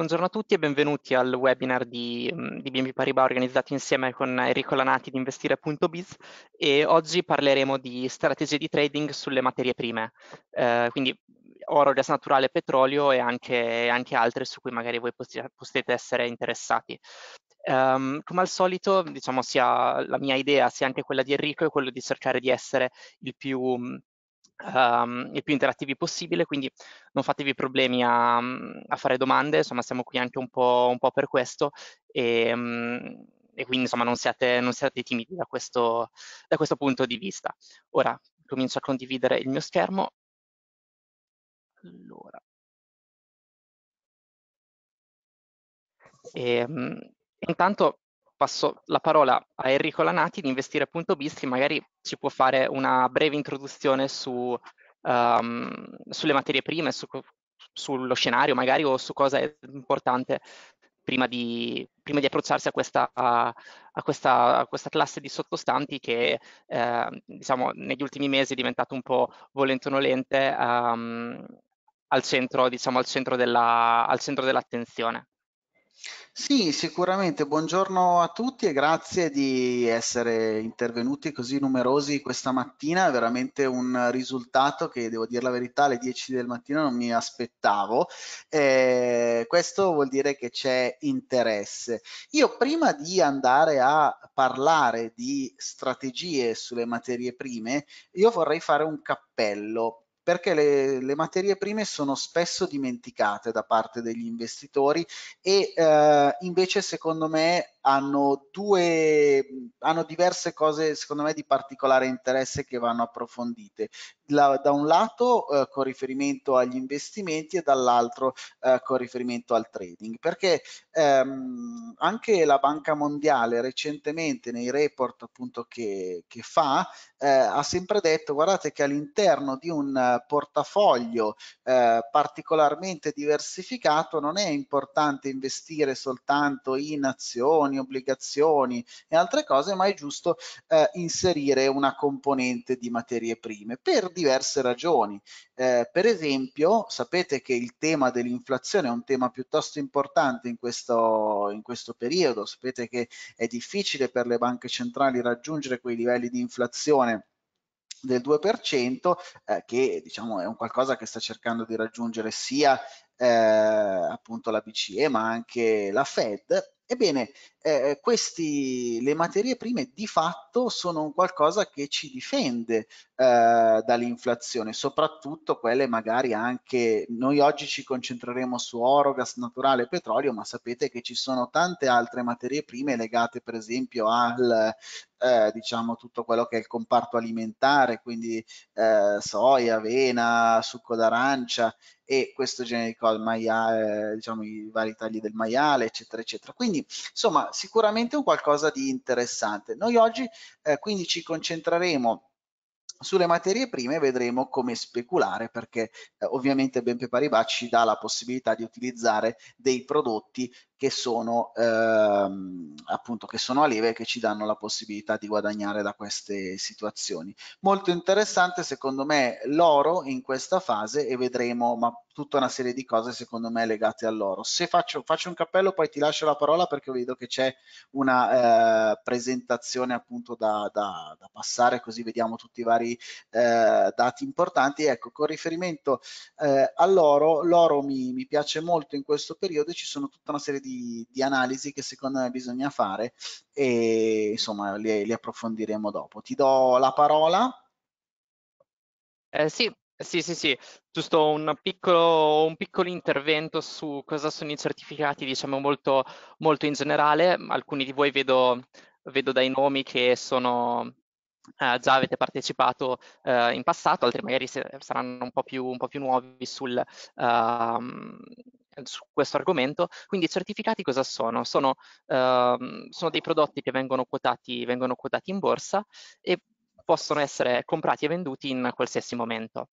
Buongiorno a tutti e benvenuti al webinar di, mm, di BNP Paribas organizzato insieme con Enrico Lanati di investire.biz e oggi parleremo di strategie di trading sulle materie prime, eh, quindi oro, gas naturale, petrolio e anche, anche altre su cui magari voi potete essere interessati. Um, come al solito, diciamo, sia la mia idea sia anche quella di Enrico è quello di cercare di essere il più mm, Um, ehm, il più interattivi possibile, quindi non fatevi problemi a, a fare domande, insomma siamo qui anche un po', un po per questo e, um, e, quindi insomma non siate, non siate timidi da questo, da questo punto di vista. Ora comincio a condividere il mio schermo. Allora. E, um, intanto passo la parola a Enrico Lanati di investire.biz che magari ci può fare una breve introduzione su, um, sulle materie prime, su, sullo scenario magari o su cosa è importante prima di, prima di approcciarsi a questa, a, a, questa, a questa, classe di sottostanti che eh, diciamo, negli ultimi mesi è diventata un po' volentonolente um, al centro, diciamo, al centro dell'attenzione. Sì, sicuramente. Buongiorno a tutti e grazie di essere intervenuti così numerosi questa mattina. È veramente un risultato che, devo dire la verità, alle 10 del mattino non mi aspettavo. Eh, questo vuol dire che c'è interesse. Io prima di andare a parlare di strategie sulle materie prime, io vorrei fare un cappello perché le, le, materie prime sono spesso dimenticate da parte degli investitori e eh, invece secondo me hanno due, hanno diverse cose secondo me di particolare interesse che vanno approfondite. La, da un lato eh, con riferimento agli investimenti e dall'altro eh, con riferimento al trading, perché ehm, anche la Banca Mondiale recentemente nei report appunto che, che fa eh, ha sempre detto guardate che all'interno di un eh, portafoglio eh, particolarmente diversificato non è importante investire soltanto in azioni, azioni, obbligazioni e altre cose, ma è giusto eh, inserire una componente di materie prime per diverse ragioni. Eh, per esempio, sapete che il tema dell'inflazione è un tema piuttosto importante in questo, in questo periodo, sapete che è difficile per le banche centrali raggiungere quei livelli di inflazione del 2%, eh, che diciamo è un qualcosa che sta cercando di raggiungere sia eh, appunto la BCE ma anche la Fed Ebbene, eh, eh, questi, le materie prime di fatto sono qualcosa che ci difende eh, dall'inflazione, soprattutto quelle magari anche, noi oggi ci concentreremo su oro, gas naturale e petrolio, ma sapete che ci sono tante altre materie prime legate per esempio al, eh, diciamo tutto quello che è il comparto alimentare, quindi eh, soia, avena, succo d'arancia e questo genere di cose, eh, diciamo i vari tagli del maiale, eccetera, eccetera. Quindi insomma sicuramente un qualcosa di interessante. Noi oggi eh, quindi ci concentreremo sulle materie prime vedremo come speculare perché eh, ovviamente Bempe Paribas ci dà la possibilità di utilizzare dei prodotti che sono ehm, appunto che sono a leve e che ci danno la possibilità di guadagnare da queste situazioni. Molto interessante secondo me l'oro in questa fase e vedremo ma tutta una serie di cose secondo me legate all'oro. Se faccio, faccio un cappello poi ti lascio la parola perché vedo che c'è una eh, presentazione appunto da, da, da passare così vediamo tutti i vari altri eh, dati importanti. Ecco, con riferimento eh, all'oro, l'oro mi, mi, piace molto in questo periodo, e ci sono tutta una serie di, di analisi che secondo me bisogna fare e insomma li, li approfondiremo dopo. Ti do la parola. Eh, sì, sì, sì, sì, giusto un piccolo, un piccolo, intervento su cosa sono i certificati, diciamo molto, molto in generale. Alcuni di voi vedo, vedo dai nomi che sono, eh, già avete partecipato eh, in passato, altri magari se, saranno un po' più, un po più nuovi sul, uh, su questo argomento. Quindi i certificati cosa sono? Sono, uh, sono dei prodotti che vengono quotati, vengono quotati, in borsa e possono essere comprati e venduti in qualsiasi momento.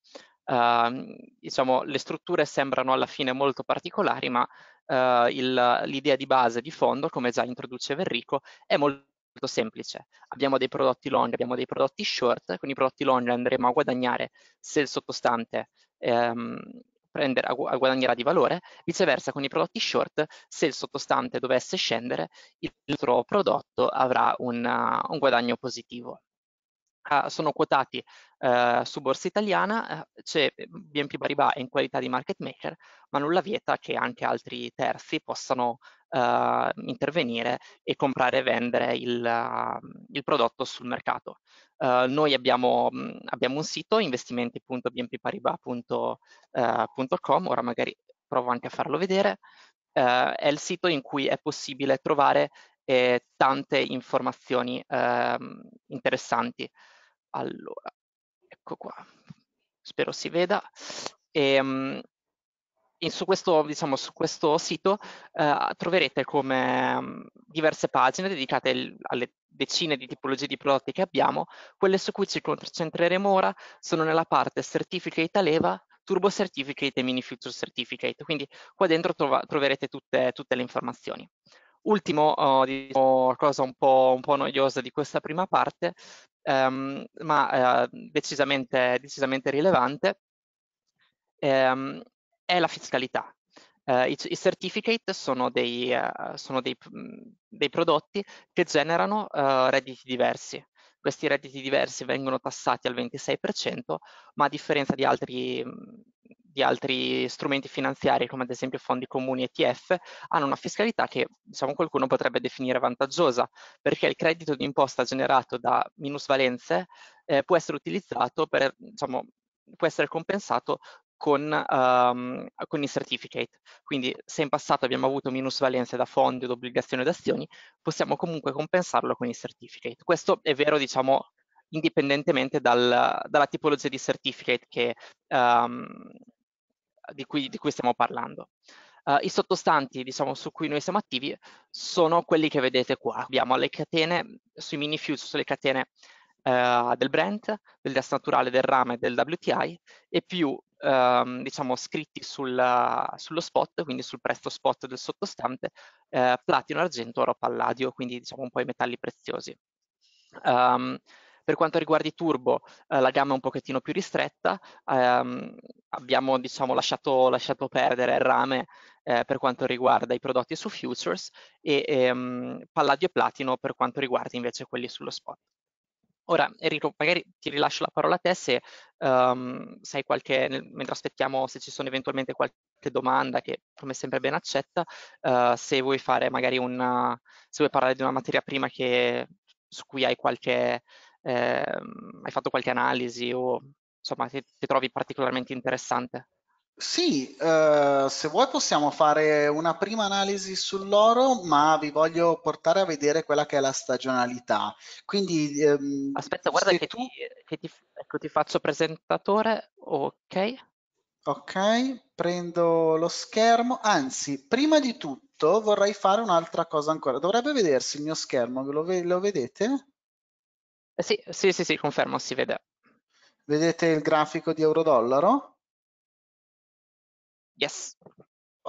Uh, diciamo, le strutture sembrano alla fine molto particolari, ma eh, l'idea di base di fondo, come già introduceva Enrico, è molto molto semplice. Abbiamo dei prodotti long, abbiamo dei prodotti short, con i prodotti long andremo a guadagnare se il sottostante ehm, prendere, a, guadagnerà di valore, viceversa con i prodotti short se il sottostante dovesse scendere il nostro prodotto avrà una, un guadagno positivo. Ah, sono quotati eh, su borsa italiana, eh, c'è BNP Paribas in qualità di market maker, ma nulla vieta che anche altri terzi possano uh, intervenire e comprare e vendere il, uh, il prodotto sul mercato. Uh, noi abbiamo, mh, mhmm, abbiamo, un sito investimenti.bnppariba.com, ehm, ora magari provo anche a farlo vedere, è il sito in cui è possibile trovare eh, tante informazioni interessanti. Allora, ecco qua, spero si veda. E, mh, in, su, questo, diciamo, su, questo, sito eh, troverete come mm, diverse pagine dedicate alle decine di tipologie di prodotti che abbiamo, quelle su cui ci concentreremo ora sono nella parte Certificate Aleva, Turbo Certificate e Mini Future Certificate, quindi qua dentro trova, troverete tutte, tutte, le informazioni. Ultimo, oh, diciamo, cosa un po', un po' noiosa di questa prima parte, Um, ma uh, decisamente, decisamente, rilevante. Um, è la fiscalità. Uh, i, i, certificate sono, dei, uh, sono dei, mhmm, dei, prodotti che generano uh, redditi diversi. Questi redditi diversi vengono tassati al 26%, ma a differenza di altri, mhmm, di altri strumenti finanziari, come ad esempio fondi comuni e ETF, hanno una fiscalità che diciamo, qualcuno potrebbe definire vantaggiosa, perché il credito di imposta generato da minusvalenze eh, può essere utilizzato per diciamo, può essere compensato con, um, con, i certificate. Quindi se in passato abbiamo avuto minusvalenze da fondi o da obbligazioni ed azioni, possiamo comunque compensarlo con i certificate. Questo è vero, diciamo, indipendentemente dal, dalla tipologia di certificate che, um, di, cui, di, cui, stiamo parlando. Uh, I sottostanti diciamo, su cui noi siamo attivi sono quelli che vedete qua. Abbiamo le catene, sui mini fuse, sulle catene eh, del Brent, del gas naturale, del rame, e del WTI e più ehm, diciamo scritti sul, sullo spot, quindi sul prezzo spot del sottostante, eh, platino, argento, oro, palladio, quindi diciamo un po' i metalli preziosi. Um, per quanto riguarda i turbo, eh, la gamma è un pochettino più ristretta, ehm, abbiamo diciamo, lasciato, lasciato, perdere il rame eh, per quanto riguarda i prodotti su futures e ehm, palladio e platino per quanto riguarda invece quelli sullo spot. Ora, Enrico, magari ti rilascio la parola a te se um, sai qualche, nel, mentre aspettiamo se ci sono eventualmente qualche domanda che come sempre ben accetta, uh, se vuoi fare magari una, se vuoi parlare di una materia prima che, su cui hai qualche, eh, hai fatto qualche analisi o insomma ti, ti trovi particolarmente interessante. Sì, eh, se vuoi possiamo fare una prima analisi sull'oro, ma vi voglio portare a vedere quella che è la stagionalità. Quindi, ehm, Aspetta, guarda che, tu... ti, che ti, ecco, ti faccio presentatore, ok? Ok, prendo lo schermo, anzi, prima di tutto vorrei fare un'altra cosa ancora. Dovrebbe vedersi il mio schermo, lo, lo vedete? Eh sì, sì, sì, sì, confermo, si vede. Vedete il grafico di euro-dollaro? Yes.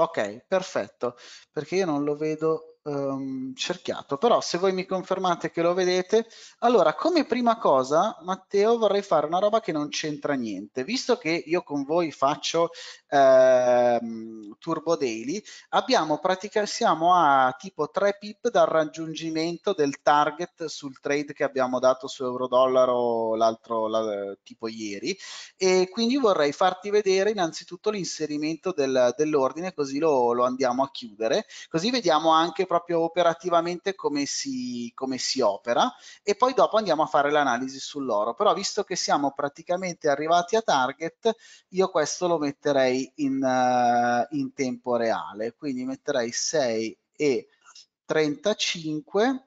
Ok, perfetto, perché io non lo vedo um, cerchiato, però se voi mi confermate che lo vedete, allora come prima cosa, Matteo, vorrei fare una roba che non c'entra niente, visto che io con voi faccio ehm, Turbo Daily, abbiamo praticamente siamo a tipo 3 pip dal raggiungimento del target sul trade che abbiamo dato su euro-dollaro l'altro la, tipo ieri e quindi vorrei farti vedere innanzitutto l'inserimento del, dell'ordine così lo, lo, andiamo a chiudere, così vediamo anche proprio operativamente come si, come si opera e poi dopo andiamo a fare l'analisi sull'oro, però visto che siamo praticamente arrivati a target io questo lo metterei 6 in, uh, in tempo reale, quindi metterei 6 e 35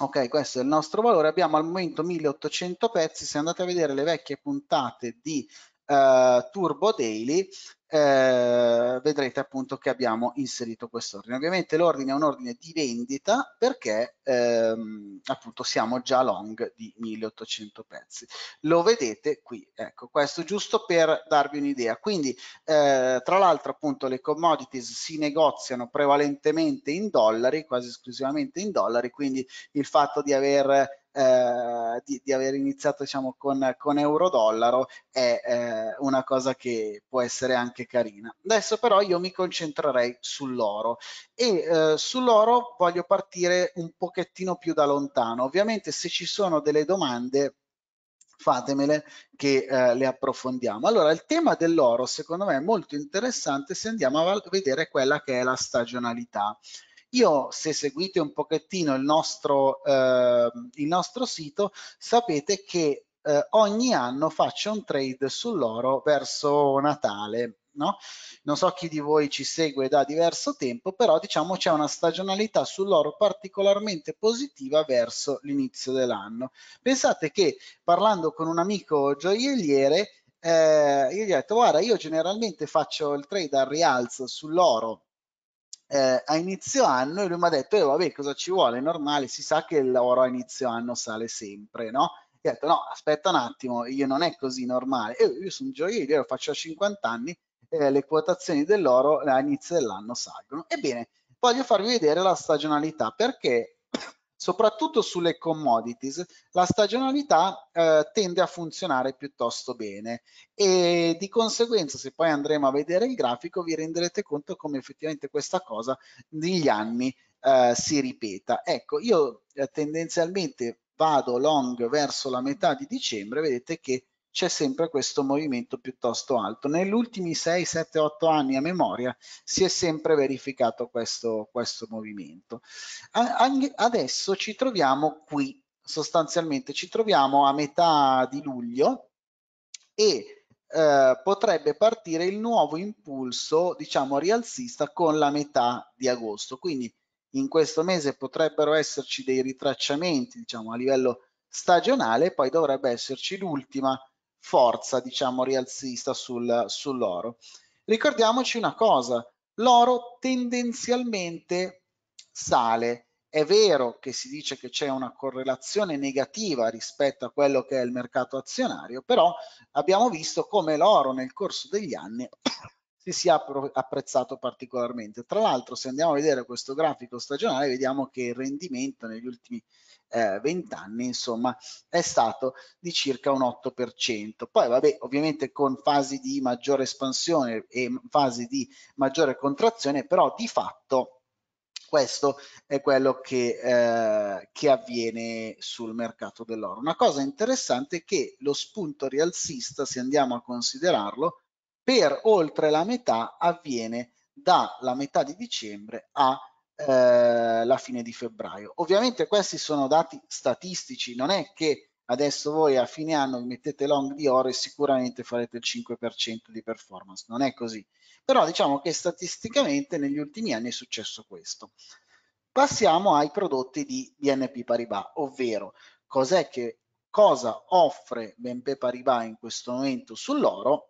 ok questo è il nostro valore abbiamo al momento 1800 pezzi se andate a vedere le vecchie puntate di eh, Turbo Daily eh, vedrete appunto che abbiamo inserito quest'ordine. Ovviamente l'ordine è un ordine di vendita perché ehm, appunto siamo già long di 1800 pezzi. Lo vedete qui, ecco questo giusto per darvi un'idea. Quindi eh, tra l'altro appunto le commodities si negoziano prevalentemente in dollari, quasi esclusivamente in dollari, quindi il fatto di aver eh, di, di, aver iniziato diciamo, con, con euro-dollaro è eh, una cosa che può essere anche carina. Adesso però io mi concentrerei sull'oro e eh, sull'oro voglio partire un pochettino più da lontano. Ovviamente se ci sono delle domande fatemele che eh, le approfondiamo. Allora, il tema dell'oro secondo me è molto interessante se andiamo a vedere quella che è la stagionalità. Io se seguite un pochettino il nostro, eh, il nostro sito sapete che eh, ogni anno faccio un trade sull'oro verso Natale. No? Non so chi di voi ci segue da diverso tempo, però diciamo c'è una stagionalità sull'oro particolarmente positiva verso l'inizio dell'anno. Pensate che parlando con un amico gioielliere, eh, io gli ho detto guarda io generalmente faccio il trade al rialzo sull'oro eh, a inizio anno e lui mi ha detto, eh, vabbè, cosa ci vuole? È normale, si sa che l'oro a inizio anno sale sempre, no? E ho detto, no, aspetta un attimo, io non è così normale. E io sono gioiello, lo faccio 50 anni, eh, le quotazioni dell'oro a inizio dell'anno salgono. Ebbene, voglio farvi vedere la stagionalità, perché soprattutto sulle commodities, la stagionalità eh, tende a funzionare piuttosto bene e di conseguenza se poi andremo a vedere il grafico vi renderete conto come effettivamente questa cosa negli anni eh, si ripeta. Ecco, io eh, tendenzialmente vado long verso la metà di dicembre, vedete che c'è sempre questo movimento piuttosto alto. Negli ultimi 6, 7, 8 anni a memoria si è sempre verificato questo, questo movimento. adesso ci troviamo qui, sostanzialmente ci troviamo a metà di luglio e eh, potrebbe partire il nuovo impulso, diciamo, rialzista con la metà di agosto. Quindi in questo mese potrebbero esserci dei ritracciamenti, diciamo, a livello stagionale, poi dovrebbe esserci l'ultima forza, diciamo, rialzista sul, sull'oro. Ricordiamoci una cosa, l'oro tendenzialmente sale. È vero che si dice che c'è una correlazione negativa rispetto a quello che è il mercato azionario, però abbiamo visto come l'oro nel corso degli anni si sia apprezzato particolarmente. Tra l'altro, se andiamo a vedere questo grafico stagionale, vediamo che il rendimento negli ultimi eh, 20 anni, insomma, è stato di circa un 8%. Poi, vabbè, ovviamente con fasi di maggiore espansione e fasi di maggiore contrazione, però di fatto questo è quello che, eh, che, avviene sul mercato dell'oro. Una cosa interessante è che lo spunto rialzista, se andiamo a considerarlo, per oltre la metà avviene dalla metà di dicembre a eh, la fine di febbraio. Ovviamente questi sono dati statistici, non è che adesso voi a fine anno vi mettete long di oro e sicuramente farete il 5% di performance, non è così. Però diciamo che statisticamente negli ultimi anni è successo questo. Passiamo ai prodotti di BNP Paribas, ovvero cos'è che cosa offre BNP Paribas in questo momento sull'oro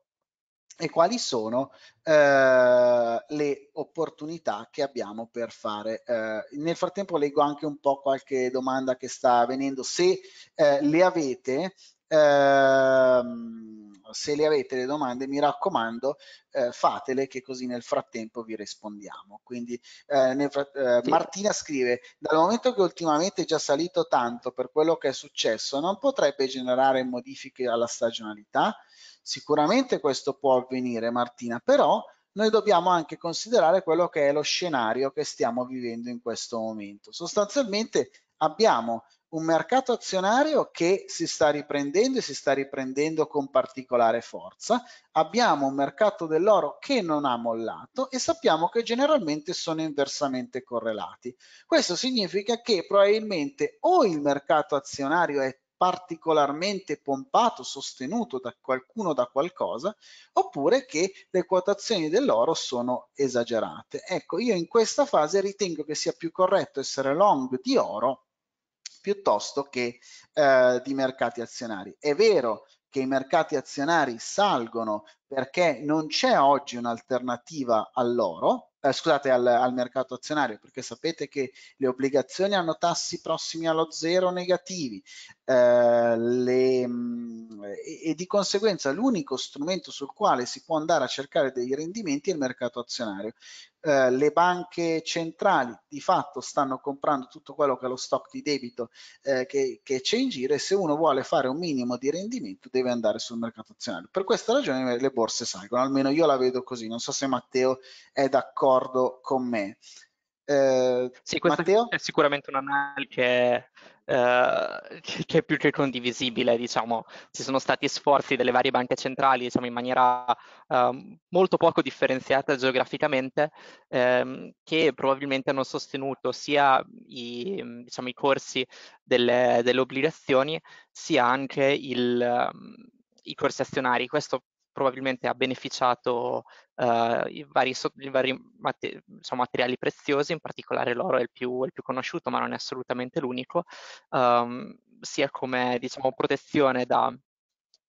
e quali sono eh, le opportunità che abbiamo per fare. Eh, nel frattempo leggo anche un po' qualche domanda che sta venendo, se eh, le avete. Ehm, se le avete le domande mi raccomando eh, fatele che così nel frattempo vi rispondiamo. Quindi eh, eh, sì. Martina scrive, dal momento che ultimamente è già salito tanto per quello che è successo, non potrebbe generare modifiche alla stagionalità? Sicuramente questo può avvenire Martina, però noi dobbiamo anche considerare quello che è lo scenario che stiamo vivendo in questo momento. Sostanzialmente abbiamo un mercato azionario che si sta riprendendo e si sta riprendendo con particolare forza, abbiamo un mercato dell'oro che non ha mollato e sappiamo che generalmente sono inversamente correlati. Questo significa che probabilmente o il mercato azionario è particolarmente pompato, sostenuto da qualcuno, da qualcosa, oppure che le quotazioni dell'oro sono esagerate. Ecco, io in questa fase ritengo che sia più corretto essere long di oro piuttosto che eh, di mercati azionari. È vero che i mercati azionari salgono perché non c'è oggi un'alternativa all'oro, eh, scusate al, al, mercato azionario, perché sapete che le obbligazioni hanno tassi prossimi allo zero negativi eh, le, mm, e, e di conseguenza l'unico strumento sul quale si può andare a cercare dei rendimenti è il mercato azionario. Eh, le banche centrali di fatto stanno comprando tutto quello che è lo stock di debito eh, che c'è in giro e se uno vuole fare un minimo di rendimento deve andare sul mercato azionario. Per questa ragione le borse salgono, almeno io la vedo così, non so se Matteo è d'accordo con me. Eh, sì, questa Matteo? è sicuramente un'analisi che, eh, che, è più che condivisibile, diciamo. Ci sono stati sforzi delle varie banche centrali, diciamo, in maniera eh, molto poco differenziata geograficamente, ehm, che probabilmente hanno sostenuto sia i, diciamo, i corsi delle, delle, obbligazioni, sia anche il, ehm, i corsi azionari. Questo probabilmente ha beneficiato uh, i vari, i vari mater insomma, materiali preziosi, in particolare l'oro è il più, il più, conosciuto, ma non è assolutamente l'unico, um, sia come diciamo, protezione da,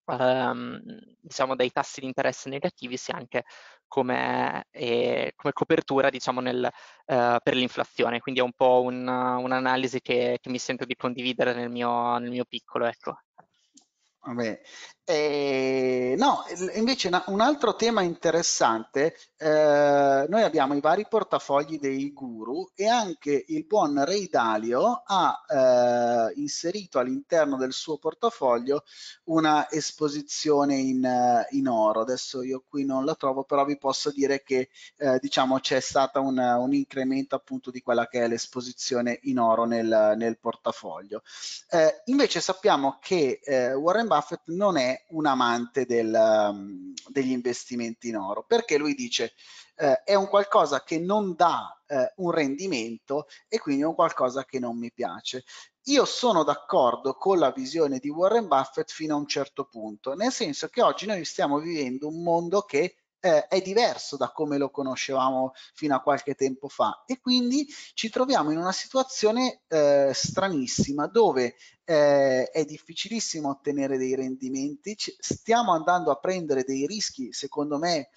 um, diciamo, dai tassi di interesse negativi, sia anche come, eh, come copertura diciamo, nel, uh, per l'inflazione. Quindi è un po' un'analisi che, che, mi sento di condividere nel mio, nel mio piccolo. Ecco. Vabbè, eh, no, invece un altro tema interessante, eh, noi abbiamo i vari portafogli dei guru e anche il buon Ray Dalio ha eh, inserito all'interno del suo portafoglio una esposizione in, eh, in, oro. Adesso io qui non la trovo, però vi posso dire che eh, diciamo c'è stato un, un, incremento appunto di quella che è l'esposizione in oro nel, nel portafoglio. Eh, invece sappiamo che Warren Buffett non è un amante del, um, degli investimenti in oro, perché lui dice eh, è un qualcosa che non dà eh, un rendimento e quindi è un qualcosa che non mi piace. Io sono d'accordo con la visione di Warren Buffett fino a un certo punto, nel senso che oggi noi stiamo vivendo un mondo che eh, è diverso da come lo conoscevamo fino a qualche tempo fa e quindi ci troviamo in una situazione eh, stranissima dove eh, è difficilissimo ottenere dei rendimenti, ci stiamo andando a prendere dei rischi secondo me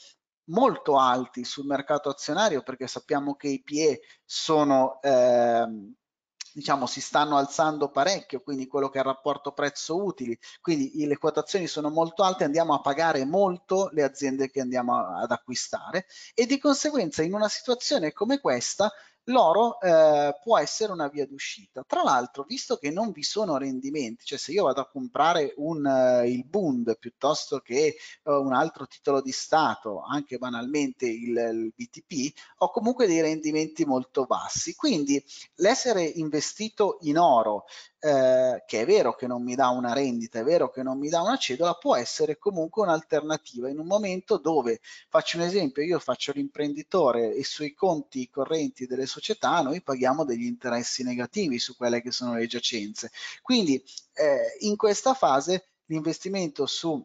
molto alti sul mercato azionario perché sappiamo che i PE sono... Ehm, diciamo, si stanno alzando parecchio, quindi quello che è il rapporto prezzo utili, quindi le quotazioni sono molto alte, andiamo a pagare molto le aziende che andiamo ad acquistare e di conseguenza in una situazione come questa l'oro eh, può essere una via d'uscita. Tra l'altro, visto che non vi sono rendimenti, cioè se io vado a comprare un, uh, il Bund piuttosto che uh, un altro titolo di Stato, anche banalmente il, il BTP, ho comunque dei rendimenti molto bassi. Quindi l'essere investito in oro eh, che è vero che non mi dà una rendita, è vero che non mi dà una cedola, può essere comunque un'alternativa in un momento dove, faccio un esempio, io faccio l'imprenditore e sui conti correnti delle società noi paghiamo degli interessi negativi su quelle che sono le giacenze. Quindi eh, in questa fase l'investimento su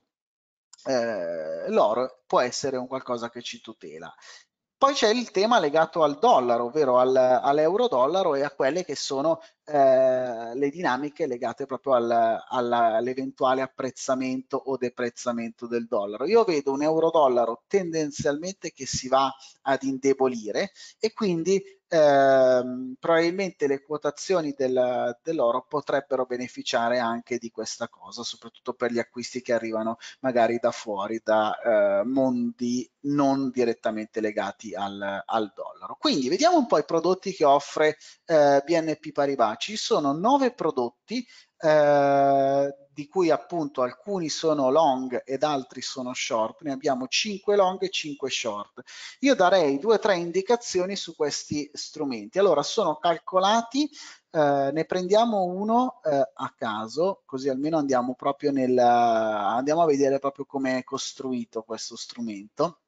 eh, l'oro può essere un qualcosa che ci tutela. Poi c'è il tema legato al dollaro, ovvero al, all'euro-dollaro e a quelle che sono eh, le dinamiche legate proprio al, all'eventuale apprezzamento o deprezzamento del dollaro. Io vedo un euro-dollaro tendenzialmente che si va ad indebolire e quindi ehm, probabilmente le quotazioni del, dell'oro potrebbero beneficiare anche di questa cosa, soprattutto per gli acquisti che arrivano magari da fuori, da eh, mondi non direttamente legati al, al, dollaro. Quindi vediamo un po' i prodotti che offre eh, BNP Paribas ci sono nove prodotti eh, di cui appunto alcuni sono long ed altri sono short, ne abbiamo 5 long e 5 short. Io darei due o tre indicazioni su questi strumenti. Allora, sono calcolati, eh, ne prendiamo uno eh, a caso, così almeno andiamo proprio nel, andiamo a vedere proprio come è costruito questo strumento.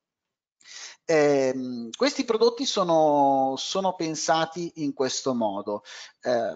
Eh, questi prodotti sono, sono, pensati in questo modo, eh,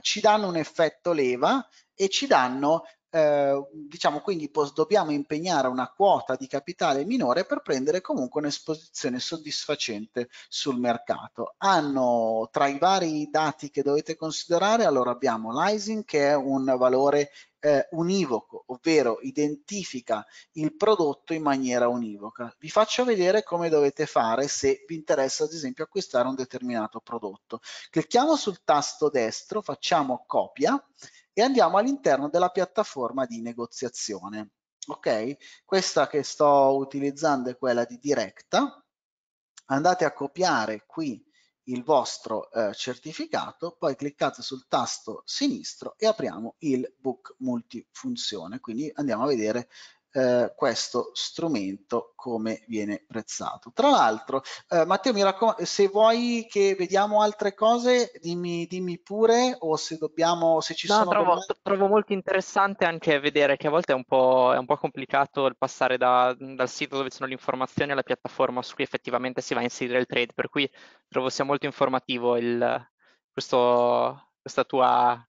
ci danno un effetto leva e ci danno eh, diciamo quindi dobbiamo impegnare una quota di capitale minore per prendere comunque un'esposizione soddisfacente sul mercato. Hanno tra i vari dati che dovete considerare, allora abbiamo l'ISIN che è un valore eh, univoco, ovvero identifica il prodotto in maniera univoca. Vi faccio vedere come dovete fare se vi interessa ad esempio acquistare un determinato prodotto. Clicchiamo sul tasto destro, facciamo copia e andiamo all'interno della piattaforma di negoziazione. Ok? Questa che sto utilizzando è quella di Directa. Andate a copiare qui il vostro eh, certificato, poi cliccate sul tasto sinistro e apriamo il book multifunzione. Quindi andiamo a vedere eh, questo strumento come viene prezzato. Tra l'altro, eh, Matteo, mi se vuoi che vediamo altre cose, dimmi, dimmi pure o se dobbiamo, se ci no, sono... Trovo, trovo molto interessante anche vedere che a volte è un po', è un po complicato il passare da, dal sito dove sono le informazioni alla piattaforma su cui effettivamente si va a inserire il trade, per cui trovo sia molto informativo il, questo, questa tua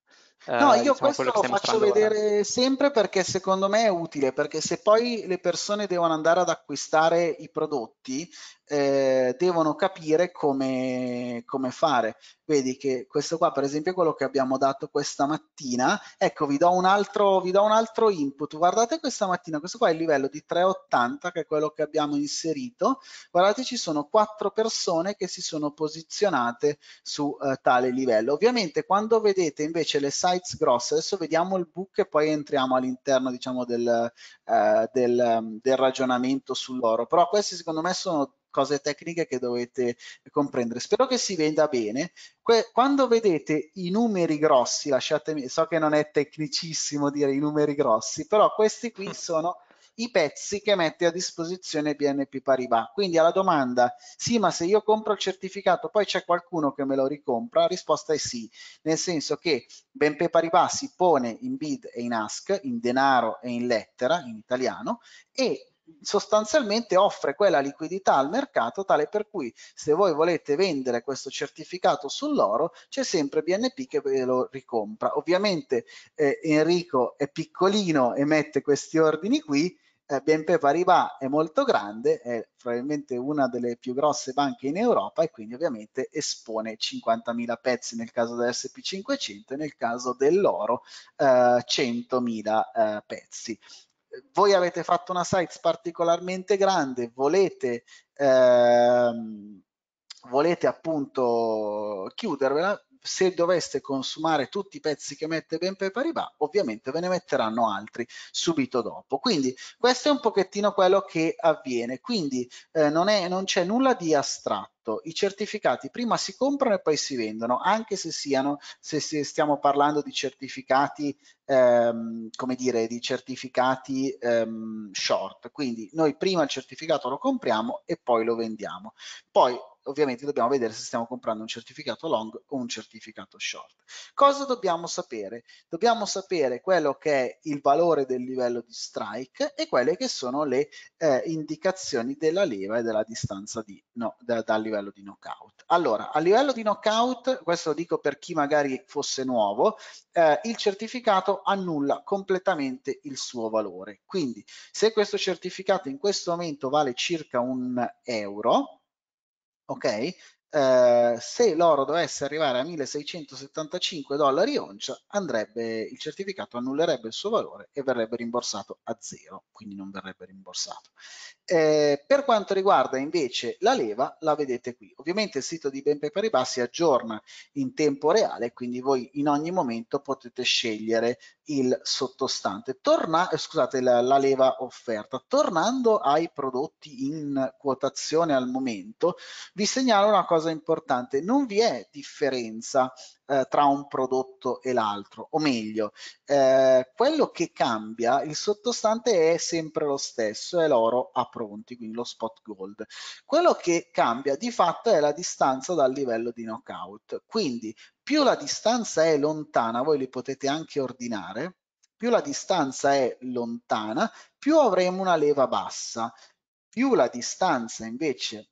eh, no, io diciamo questo lo faccio vedere ora. sempre perché secondo me è utile, perché se poi le persone devono andare ad acquistare i prodotti, eh, devono capire come, come, fare vedi che questo qua per esempio è quello che abbiamo dato questa mattina, ecco vi do un altro, do un altro input, guardate questa mattina, questo qua è il livello di 380 che è quello che abbiamo inserito, guardate ci sono quattro persone che si sono posizionate su eh, tale livello, ovviamente quando vedete invece le sites grosse, adesso vediamo il book e poi entriamo all'interno diciamo del, eh, del, del ragionamento sull'oro, però questi secondo me sono cose tecniche che dovete comprendere. Spero che si venda bene. Que quando vedete i numeri grossi, lasciatemi, so che non è tecnicissimo dire i numeri grossi, però questi qui sono i pezzi che mette a disposizione BNP Paribas. Quindi alla domanda sì, ma se io compro il certificato poi c'è qualcuno che me lo ricompra, la risposta è sì, nel senso che BNP Paribas si pone in bid e in ask, in denaro e in lettera in italiano e sostanzialmente offre quella liquidità al mercato tale per cui se voi volete vendere questo certificato sull'oro c'è sempre BNP che ve lo ricompra. Ovviamente eh, Enrico è piccolino e mette questi ordini qui, eh, BNP Paribas è molto grande, è probabilmente una delle più grosse banche in Europa e quindi ovviamente espone 50.000 pezzi nel caso dell'SP500 e nel caso dell'oro eh, 100.000 eh, pezzi voi avete fatto una site particolarmente grande, volete, ehm, volete appunto chiudervela, se doveste consumare tutti i pezzi che mette Ben Paribas, ovviamente ve ne metteranno altri subito dopo. Quindi questo è un pochettino quello che avviene, quindi eh, non c'è nulla di astratto i certificati prima si comprano e poi si vendono, anche se siano, se stiamo parlando di certificati, ehm, come dire, di certificati ehm, short, quindi noi prima il certificato lo compriamo e poi lo vendiamo. Poi ovviamente dobbiamo vedere se stiamo comprando un certificato long o un certificato short. Cosa dobbiamo sapere? Dobbiamo sapere quello che è il valore del livello di strike e quelle che sono le eh, indicazioni della leva e della distanza di, no, da, dal livello di knockout. Allora, a livello di knockout, questo lo dico per chi magari fosse nuovo, eh, il certificato annulla completamente il suo valore. Quindi se questo certificato in questo momento vale circa un euro, ok? Eh, se l'oro dovesse arrivare a 1675 dollari oncia, andrebbe, il certificato annullerebbe il suo valore e verrebbe rimborsato a zero, quindi non verrebbe rimborsato. Eh, per quanto riguarda invece la leva, la vedete qui. Ovviamente il sito di BNP Paribas si aggiorna in tempo reale, quindi voi in ogni momento potete scegliere il sottostante. Torna, eh, scusate, la, la, leva offerta. Tornando ai prodotti in quotazione al momento, vi segnalo una cosa importante, non vi è differenza eh, tra un prodotto e l'altro, o meglio, eh, quello che cambia il sottostante è sempre lo stesso, è l'oro a pronti, quindi lo spot gold. Quello che cambia di fatto è la distanza dal livello di knockout, quindi più la distanza è lontana, voi li potete anche ordinare, più la distanza è lontana, più avremo una leva bassa, più la distanza invece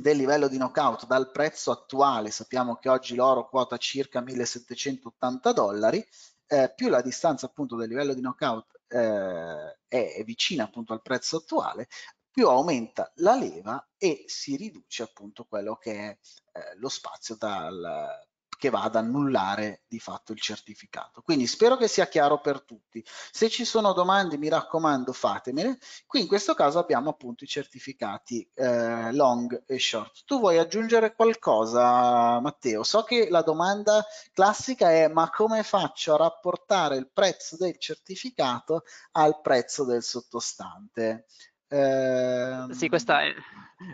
del livello di knockout dal prezzo attuale, sappiamo che oggi l'oro quota circa 1780 dollari, eh, più la distanza appunto del livello di knockout eh, è vicina appunto al prezzo attuale, più aumenta la leva e si riduce appunto quello che è eh, lo spazio dal, che va ad annullare di fatto il certificato. Quindi spero che sia chiaro per tutti. Se ci sono domande, mi raccomando, fatemele. Qui in questo caso abbiamo appunto i certificati eh, long e short. Tu vuoi aggiungere qualcosa, Matteo? So che la domanda classica è ma come faccio a rapportare il prezzo del certificato al prezzo del sottostante? Eh... Sì, questa è,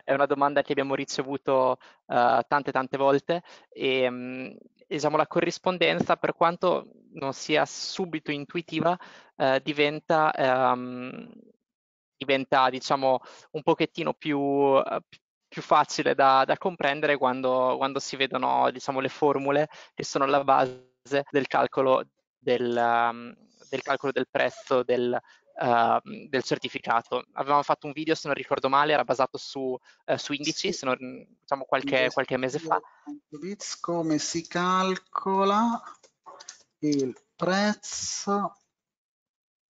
è, una domanda che abbiamo ricevuto uh, tante tante volte e mm, diciamo, la corrispondenza per quanto non sia subito intuitiva uh, diventa, um, diventa diciamo, un pochettino più, eh, più facile da, da comprendere quando, quando, si vedono diciamo, le formule che sono la base del calcolo del, um, del, calcolo del prezzo del, uh, del certificato. Avevamo fatto un video, se non ricordo male, era basato su, uh, su indici, sì. non, diciamo qualche, qualche mese fa. Come si calcola il prezzo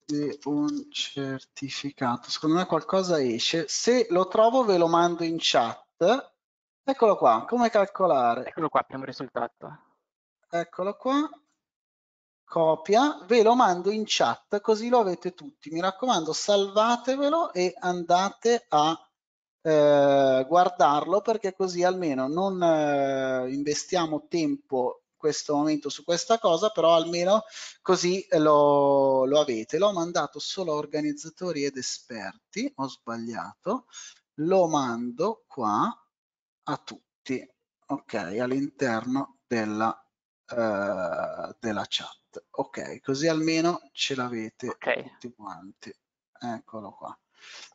di un certificato? Secondo me qualcosa esce. Se lo trovo ve lo mando in chat. Eccolo qua, come calcolare? Eccolo qua, abbiamo risultato. Eccolo qua, copia, ve lo mando in chat così lo avete tutti. Mi raccomando, salvatevelo e andate a eh, guardarlo perché così almeno non eh, investiamo tempo in questo momento su questa cosa, però almeno così lo, lo avete. L'ho mandato solo a organizzatori ed esperti, ho sbagliato, lo mando qua a tutti, ok, all'interno della eh, della chat. Ok, così almeno ce l'avete okay. tutti quanti. Eccolo qua.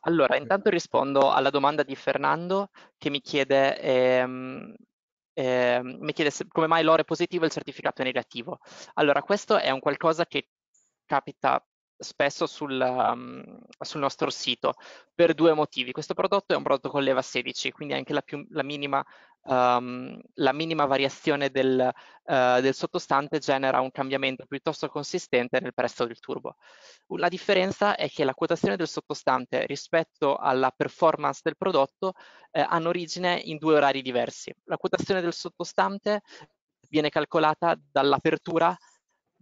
Allora, intanto rispondo alla domanda di Fernando che mi chiede, ehm, ehm, mi chiede se, come mai l'ore è positivo e il certificato è negativo. Allora, questo è un qualcosa che capita spesso sul, um, sul, nostro sito per due motivi. Questo prodotto è un prodotto con leva 16, quindi anche la, più, la, minima, um, la minima, variazione del, uh, del, sottostante genera un cambiamento piuttosto consistente nel prezzo del turbo. La differenza è che la quotazione del sottostante rispetto alla performance del prodotto eh, hanno origine in due orari diversi. La quotazione del sottostante viene calcolata dall'apertura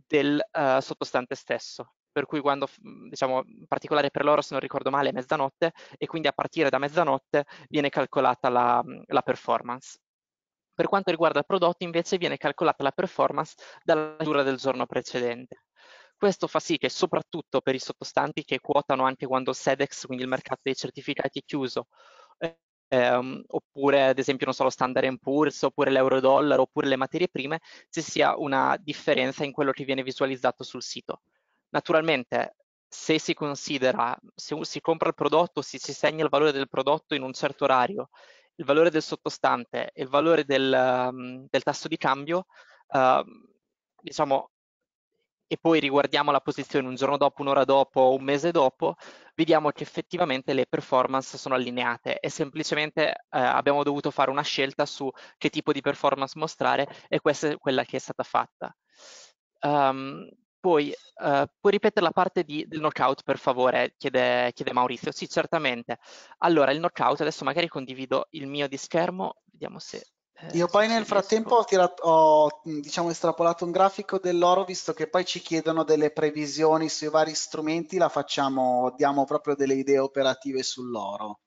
del uh, sottostante stesso per cui quando, mhmm, diciamo, in particolare per loro se non ricordo male è mezzanotte e quindi a partire da mezzanotte viene calcolata la, mhmm, la performance. Per quanto riguarda il prodotto invece viene calcolata la performance dalla misura del giorno precedente. Questo fa sì che soprattutto per i sottostanti che quotano anche quando il SEDEX, quindi il mercato dei certificati è chiuso, ehm, oppure ad esempio non so, lo Standard Poor's, oppure l'euro-dollaro, oppure le materie prime, ci sia una differenza in quello che viene visualizzato sul sito. Naturalmente, se si considera, se si compra il prodotto, se si segna il valore del prodotto in un certo orario, il valore del sottostante e il valore del, mm, del tasso di cambio, eh, diciamo, e poi riguardiamo la posizione un giorno dopo, un'ora dopo, un mese dopo, vediamo che effettivamente le performance sono allineate e semplicemente eh, abbiamo dovuto fare una scelta su che tipo di performance mostrare e questa è quella che è stata fatta. Um, poi uh, eh, puoi ripetere la parte di, del knockout per favore, chiede, chiede, Maurizio. Sì, certamente. Allora, il knockout, adesso magari condivido il mio di schermo, vediamo se... Eh, Io poi nel frattempo ho, tirato, ho diciamo, estrapolato un grafico dell'oro, visto che poi ci chiedono delle previsioni sui vari strumenti, la facciamo, diamo proprio delle idee operative sull'oro.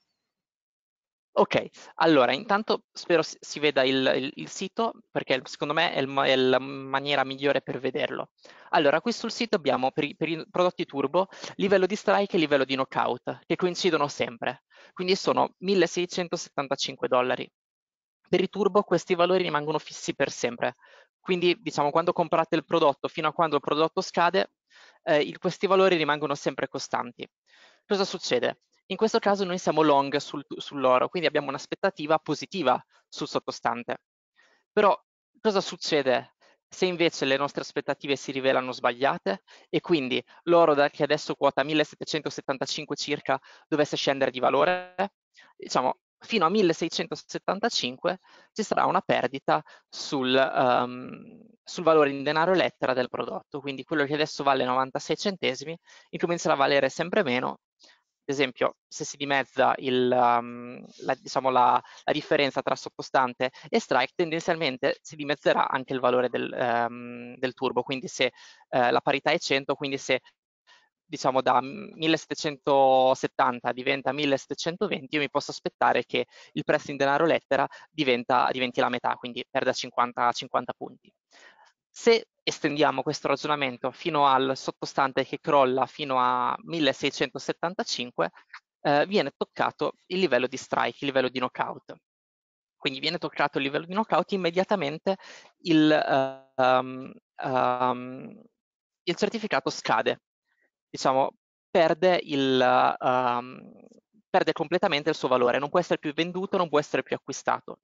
Ok, allora intanto spero si veda il, il, il sito perché secondo me è, il, è, la maniera migliore per vederlo. Allora qui sul sito abbiamo per i, per i, prodotti turbo livello di strike e livello di knockout che coincidono sempre, quindi sono 1675 dollari. Per i turbo questi valori rimangono fissi per sempre, quindi diciamo quando comprate il prodotto fino a quando il prodotto scade eh, questi valori rimangono sempre costanti. Cosa succede? In questo caso noi siamo long sul, sull'oro, quindi abbiamo un'aspettativa positiva sul sottostante. Però cosa succede se invece le nostre aspettative si rivelano sbagliate e quindi l'oro che adesso quota 1775 circa dovesse scendere di valore, diciamo fino a 1675 ci sarà una perdita sul, um, sul valore in denaro lettera del prodotto, quindi quello che adesso vale 96 centesimi incomincerà a valere sempre meno esempio, se si dimezza il, um, la, diciamo la, la, differenza tra sottostante e strike, tendenzialmente si dimezzerà anche il valore del, um, del turbo, quindi se uh, la parità è 100, quindi se diciamo da 1770 diventa 1720, io mi posso aspettare che il prezzo in denaro lettera diventa, diventi la metà, quindi perda 50, 50 punti. Se estendiamo questo ragionamento fino al sottostante che crolla fino a 1675, eh, viene toccato il livello di strike, il livello di knockout. Quindi viene toccato il livello di knockout immediatamente il, um, um, il certificato scade, diciamo, perde, il, um, perde completamente il suo valore, non può essere più venduto, non può essere più acquistato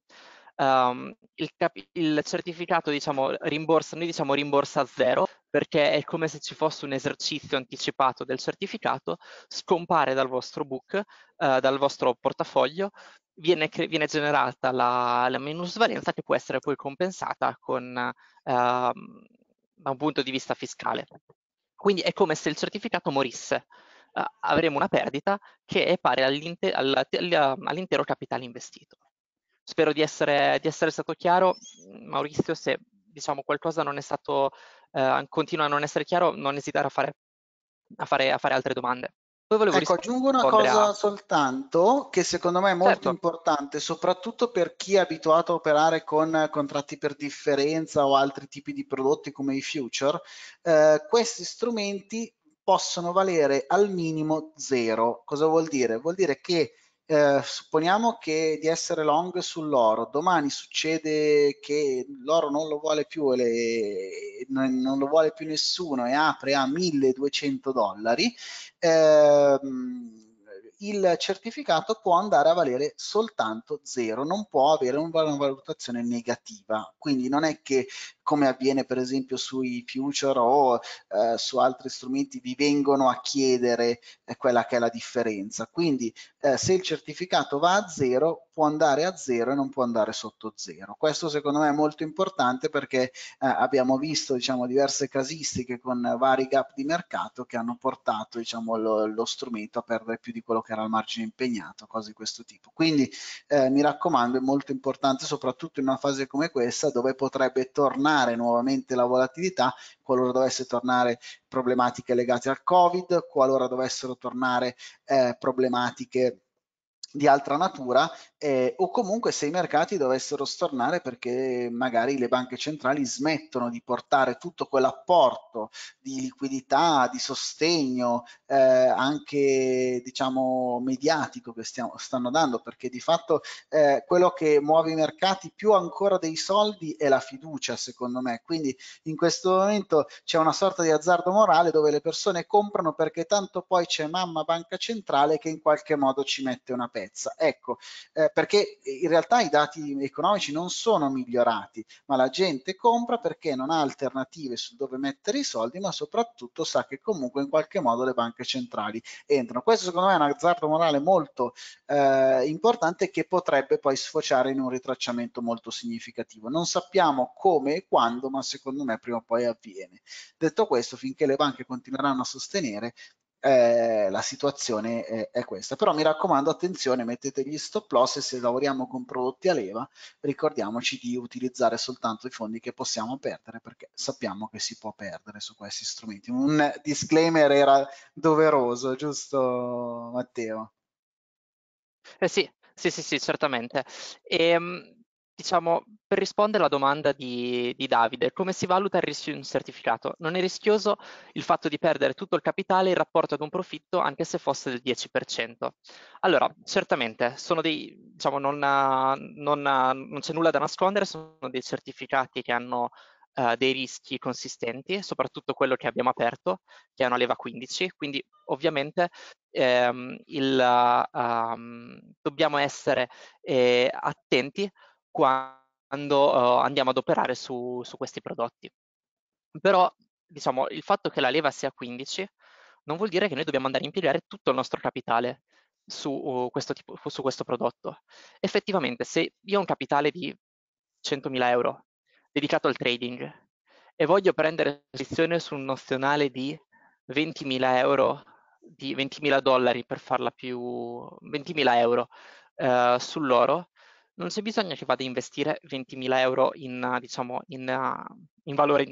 um, il, il, certificato diciamo, rimborsa, noi diciamo rimborsa zero perché è come se ci fosse un esercizio anticipato del certificato, scompare dal vostro book, uh, dal vostro portafoglio, viene, viene generata la, la, minusvalenza che può essere poi compensata con, uh, da un punto di vista fiscale. Quindi è come se il certificato morisse. Uh, avremo una perdita che è pari all'intero capitale investito. Spero di essere, di essere stato chiaro. Maurizio, se diciamo qualcosa non è stato, eh, continua a non essere chiaro, non esitare a fare, a fare, a fare altre domande. Poi volevo ecco, aggiungo una cosa a... soltanto che secondo me è molto certo. importante, soprattutto per chi è abituato a operare con contratti per differenza o altri tipi di prodotti come i future, eh, questi strumenti possono valere al minimo zero. Cosa vuol dire? Vuol dire che eh, supponiamo che di essere long sull'oro, domani succede che l'oro non lo vuole più, le, non, non, lo vuole più nessuno e apre a 1200 dollari, ehm, il certificato può andare a valere soltanto zero, non può avere una valutazione negativa. Quindi non è che come avviene per esempio sui future o eh, su altri strumenti, vi vengono a chiedere eh, quella che è la differenza. Quindi eh, se il certificato va a zero, può andare a zero e non può andare sotto zero. Questo secondo me è molto importante perché eh, abbiamo visto diciamo, diverse casistiche con vari gap di mercato che hanno portato diciamo, lo, lo, strumento a perdere più di quello che era il margine impegnato, cose di questo tipo. Quindi eh, mi raccomando, è molto importante soprattutto in una fase come questa dove potrebbe tornare frenare nuovamente la volatilità qualora dovesse tornare problematiche legate al Covid, qualora dovessero tornare eh, problematiche di altra natura eh, o comunque se i mercati dovessero stornare perché magari le banche centrali smettono di portare tutto quell'apporto di liquidità, di sostegno eh, anche diciamo mediatico che stiamo, stanno dando perché di fatto eh, quello che muove i mercati più ancora dei soldi è la fiducia secondo me quindi in questo momento c'è una sorta di azzardo morale dove le persone comprano perché tanto poi c'è mamma banca centrale che in qualche modo ci mette una pezza comparatezza. Ecco, eh, perché in realtà i dati economici non sono migliorati, ma la gente compra perché non ha alternative su dove mettere i soldi, ma soprattutto sa che comunque in qualche modo le banche centrali entrano. Questo secondo me è un azzardo morale molto eh, importante che potrebbe poi sfociare in un ritracciamento molto significativo. Non sappiamo come e quando, ma secondo me prima o poi avviene. Detto questo, finché le banche continueranno a sostenere, eh, la situazione è, è, questa. Però mi raccomando, attenzione, mettete gli stop loss e se lavoriamo con prodotti a leva, ricordiamoci di utilizzare soltanto i fondi che possiamo perdere perché sappiamo che si può perdere su questi strumenti. Un disclaimer era doveroso, giusto Matteo? Eh sì, sì, sì, sì, certamente. E, ehm, Diciamo, per rispondere alla domanda di, di, Davide, come si valuta il rischio di un certificato? Non è rischioso il fatto di perdere tutto il capitale in rapporto ad un profitto anche se fosse del 10%? Allora, certamente, dei, diciamo, non, non, non c'è nulla da nascondere, sono dei certificati che hanno Uh, dei rischi consistenti, soprattutto quello che abbiamo aperto, che è una leva 15, quindi ovviamente ehm, il, uh, um, dobbiamo essere eh, attenti quando uh, andiamo ad operare su, su, questi prodotti. Però diciamo, il fatto che la leva sia 15 non vuol dire che noi dobbiamo andare a impiegare tutto il nostro capitale su, uh, questo, tipo, su questo prodotto. Effettivamente, se io ho un capitale di 100.000 euro dedicato al trading e voglio prendere posizione su un nozionale di 20.000 euro, di 20.000 dollari per farla più, 20.000 euro eh, sull'oro, non c'è bisogno che vada a investire 20.000 euro in, diciamo, in, in valore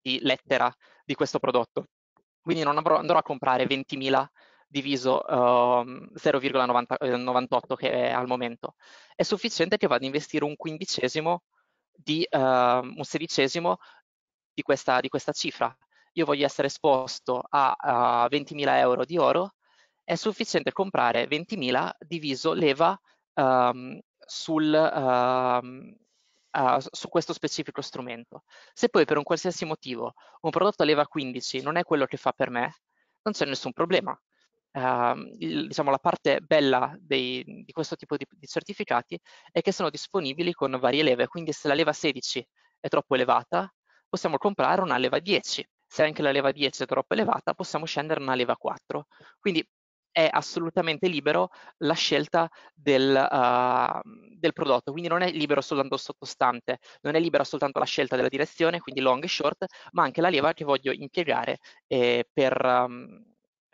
di lettera di questo prodotto. Quindi non avrò, andrò a comprare 20.000 diviso uh, ehm, eh, 0,98 che è al momento. È sufficiente che vada a investire un quindicesimo, di, uh, un sedicesimo di questa, di questa, cifra. Io voglio essere esposto a uh, 20.000 euro di oro, è sufficiente comprare 20.000 diviso leva um, sul, uh, uh, su questo specifico strumento. Se poi per un qualsiasi motivo un prodotto a leva 15 non è quello che fa per me, non c'è nessun problema. Uh, il, diciamo, la parte bella dei, di questo tipo di, di, certificati è che sono disponibili con varie leve, quindi se la leva 16 è troppo elevata, possiamo comprare una leva 10. Se anche la leva 10 è troppo elevata, possiamo scendere una leva 4. Quindi è assolutamente libero la scelta del, uh, del, prodotto, quindi non è libero soltanto sottostante, non è libera soltanto la scelta della direzione, quindi long e short, ma anche la leva che voglio impiegare eh, per, um,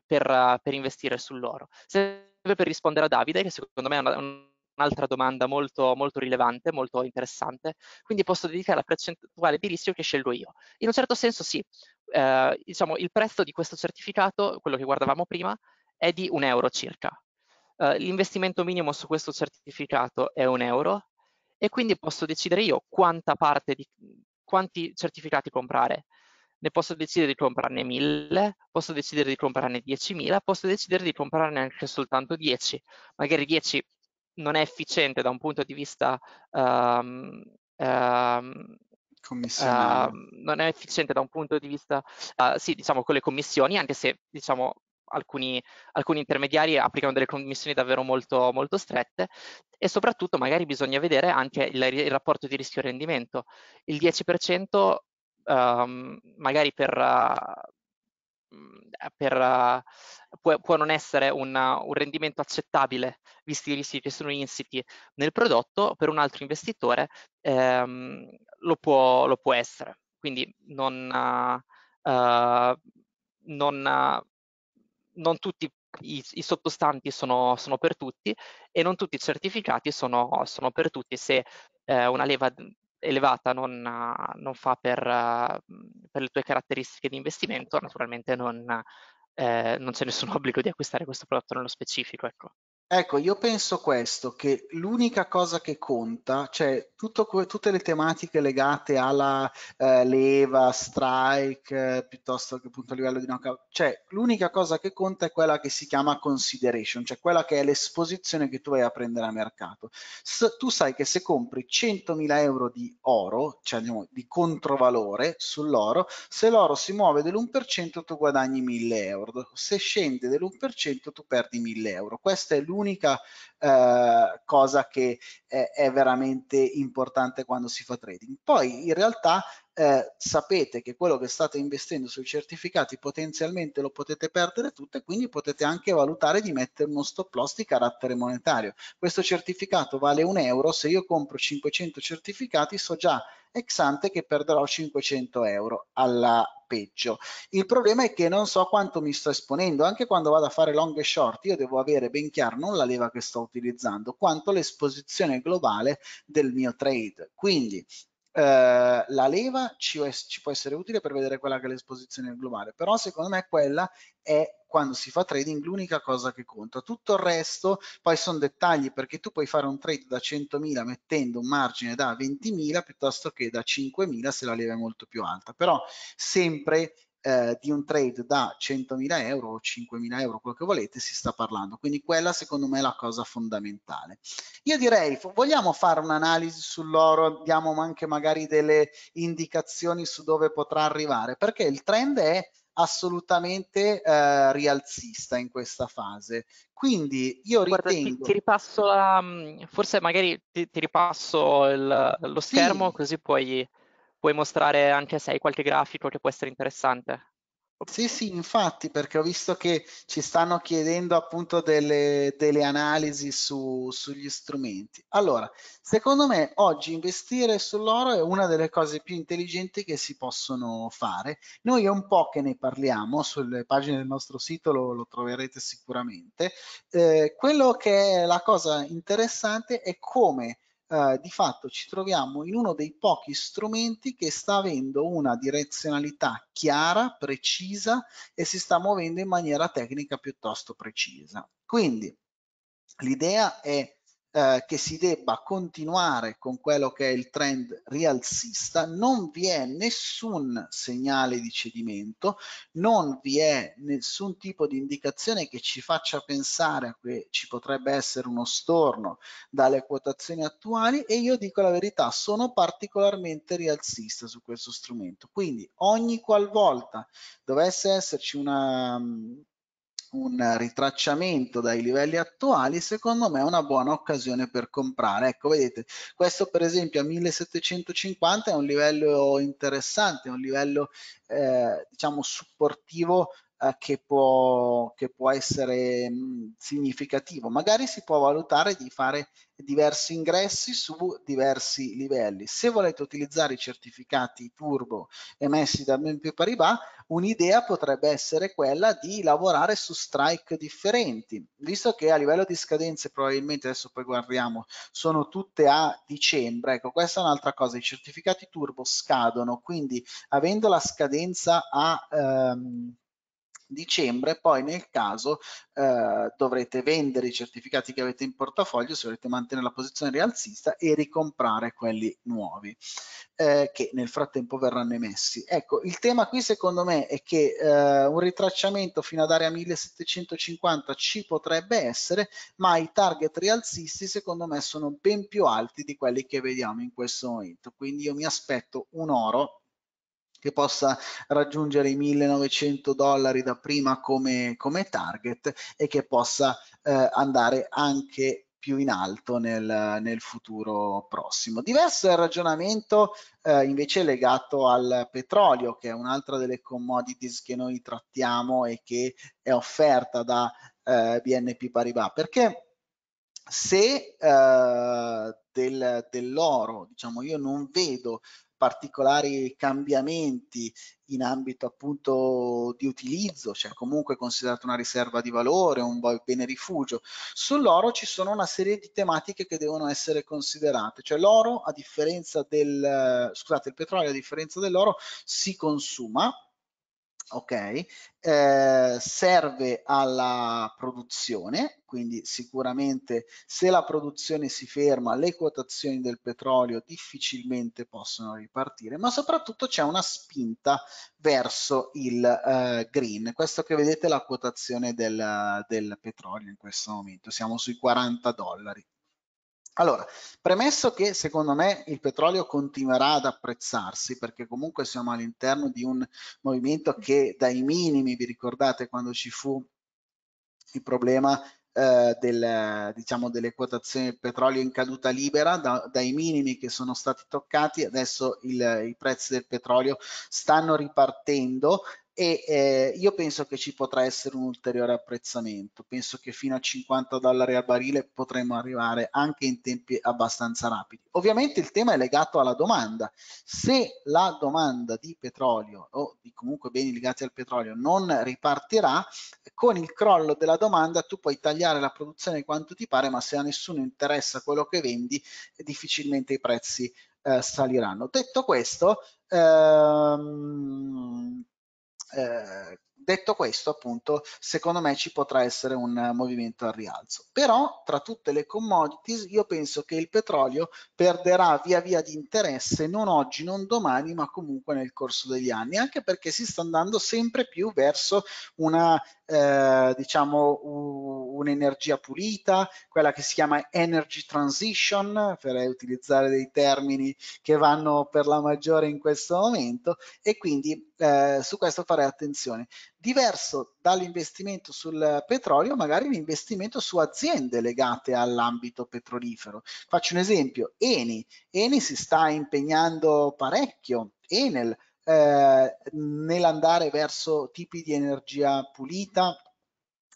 per, uh, per, investire sull'oro. Sempre per rispondere a Davide, che secondo me è una, un'altra domanda molto, molto, rilevante, molto interessante, quindi posso dedicare la percentuale di rischio che scelgo io. In un certo senso sì, eh, diciamo, il prezzo di questo certificato, quello che guardavamo prima, è di un euro circa. Uh, l'investimento minimo su questo certificato è un euro e quindi posso decidere io quanta parte di, quanti certificati comprare. Ne posso decidere di comprarne mille, posso decidere di comprarne 10.000, posso decidere di comprarne anche soltanto 10. Magari 10 non è efficiente da un punto di vista um, um, Uh, non è efficiente da un punto di vista, uh, sì, diciamo con le commissioni, anche se diciamo alcuni, alcuni, intermediari applicano delle commissioni davvero molto, molto strette e soprattutto magari bisogna vedere anche il, il rapporto di rischio-rendimento. Il 10% um, ehm, magari per... Uh, per, uh, può, può, non essere una, un rendimento accettabile visti i rischi che sono insiti nel prodotto, per un altro investitore ehm, lo, può, lo, può, essere. Quindi non, uh, non, non tutti i, i sottostanti sono, sono, per tutti e non tutti i certificati sono, sono per tutti se eh, una leva elevata non, non fa per, eh, per, le tue caratteristiche di investimento, naturalmente non, eh, non c'è nessun obbligo di acquistare questo prodotto nello specifico. Ecco. Ecco, io penso questo, che l'unica cosa che conta, cioè tutto, tutte le tematiche legate alla eh, leva, strike, eh, piuttosto che appunto a livello di knockout, cioè l'unica cosa che conta è quella che si chiama consideration, cioè quella che è l'esposizione che tu vai a prendere a mercato. S tu sai che se compri 100.000 euro di oro, cioè diciamo, di controvalore sull'oro, se l'oro si muove dell'1% tu guadagni 1.000 euro, se scende dell'1% tu perdi 1.000 euro. Questa è l'unica l'unica eh, cosa che eh, è veramente importante quando si fa trading. Poi in realtà eh, sapete che quello che state investendo sui certificati potenzialmente lo potete perdere tutto e quindi potete anche valutare di mettere uno stop loss di carattere monetario. Questo certificato vale un euro, se io compro 500 certificati so già ex ante che perderò 500 euro alla peggio. Il problema è che non so quanto mi sto esponendo, anche quando vado a fare long e short io devo avere ben chiaro non la leva che sto utilizzando, quanto l'esposizione globale del mio trade. Quindi Uh, la leva ci, ci, può essere utile per vedere quella che è l'esposizione globale, però secondo me quella è quando si fa trading l'unica cosa che conta. Tutto il resto poi sono dettagli perché tu puoi fare un trade da 100.000 mettendo un margine da 20.000 piuttosto che da 5.000 se la leva è molto più alta, però sempre eh, di un trade da 100.000 euro o 5.000 euro, quello che volete, si sta parlando. Quindi quella secondo me è la cosa fondamentale. Io direi, vogliamo fare un'analisi sull'oro, diamo anche magari delle indicazioni su dove potrà arrivare, perché il trend è assolutamente eh, rialzista in questa fase. Quindi io Guarda, ritengo... Ti, ti, ripasso la, mm, forse magari ti, ti ripasso il, lo schermo sì. così puoi, puoi mostrare anche se hai qualche grafico che può essere interessante. Sì, sì, infatti, perché ho visto che ci stanno chiedendo appunto delle, delle analisi su, sugli strumenti. Allora, secondo me oggi investire sull'oro è una delle cose più intelligenti che si possono fare. Noi è un po' che ne parliamo, sulle pagine del nostro sito lo, lo troverete sicuramente. Eh, quello che è la cosa interessante è come eh, di fatto ci troviamo in uno dei pochi strumenti che sta avendo una direzionalità chiara, precisa e si sta muovendo in maniera tecnica piuttosto precisa. Quindi l'idea è eh, che si debba continuare con quello che è il trend rialzista, non vi è nessun segnale di cedimento, non vi è nessun tipo di indicazione che ci faccia pensare che ci potrebbe essere uno storno dalle quotazioni attuali e io dico la verità, sono particolarmente rialzista su questo strumento. Quindi ogni qualvolta dovesse esserci una un ritracciamento dai livelli attuali, secondo me è una buona occasione per comprare. Ecco, vedete, questo per esempio a 1750 è un livello interessante, è un livello eh, diciamo supportivo eh, che, può, che, può, essere significativo. Magari si può valutare di fare diversi ingressi su diversi livelli. Se volete utilizzare i certificati turbo emessi da Mempio Paribas, un'idea potrebbe essere quella di lavorare su strike differenti, visto che a livello di scadenze probabilmente adesso poi guardiamo, sono tutte a dicembre. Ecco, questa è un'altra cosa, i certificati turbo scadono, quindi avendo la scadenza a ehm, dicembre, poi nel caso eh, dovrete vendere i certificati che avete in portafoglio se volete mantenere la posizione rialzista e ricomprare quelli nuovi eh, che nel frattempo verranno emessi. Ecco, il tema qui secondo me è che eh, un ritracciamento fino ad area 1750 ci potrebbe essere, ma i target rialzisti secondo me sono ben più alti di quelli che vediamo in questo momento, quindi io mi aspetto un oro che possa raggiungere i 1900 dollari da prima come, come target e che possa eh, andare anche più in alto nel, nel futuro prossimo. Diverso è il ragionamento eh, invece legato al petrolio, che è un'altra delle commodities che noi trattiamo e che è offerta da eh, BNP Paribas, perché se eh, del, dell'oro, diciamo, io non vedo particolari cambiamenti in ambito appunto di utilizzo, cioè comunque considerato una riserva di valore, un bene rifugio. Sull'oro ci sono una serie di tematiche che devono essere considerate, cioè l'oro a differenza del, scusate, il petrolio a differenza dell'oro si consuma, ok? Eh, serve alla produzione, quindi sicuramente se la produzione si ferma le quotazioni del petrolio difficilmente possono ripartire, ma soprattutto c'è una spinta verso il eh, green. Questo che vedete è la quotazione del, del petrolio in questo momento, siamo sui 40 dollari. Allora, premesso che secondo me il petrolio continuerà ad apprezzarsi perché comunque siamo all'interno di un movimento che dai minimi, vi ricordate quando ci fu il problema eh, del, diciamo, delle quotazioni del petrolio in caduta libera, da, dai minimi che sono stati toccati, adesso il, i prezzi del petrolio stanno ripartendo e eh, io penso che ci potrà essere un ulteriore apprezzamento, penso che fino a 50 dollari al barile potremo arrivare anche in tempi abbastanza rapidi. Ovviamente il tema è legato alla domanda, se la domanda di petrolio o di comunque beni legati al petrolio non ripartirà, con il crollo della domanda tu puoi tagliare la produzione quanto ti pare, ma se a nessuno interessa quello che vendi, difficilmente i prezzi eh, saliranno. Detto questo, ehm, eh, detto questo, appunto, secondo me ci potrà essere un movimento al rialzo. Però tra tutte le commodities io penso che il petrolio perderà via via di interesse non oggi, non domani, ma comunque nel corso degli anni, anche perché si sta andando sempre più verso una eh, diciamo un'energia pulita, quella che si chiama energy transition, per utilizzare dei termini che vanno per la maggiore in questo momento, e quindi eh, su questo fare attenzione. Diverso dall'investimento sul petrolio, magari l'investimento su aziende legate all'ambito petrolifero. Faccio un esempio, Eni. Eni si sta impegnando parecchio, Enel eh, nell'andare verso tipi di energia pulita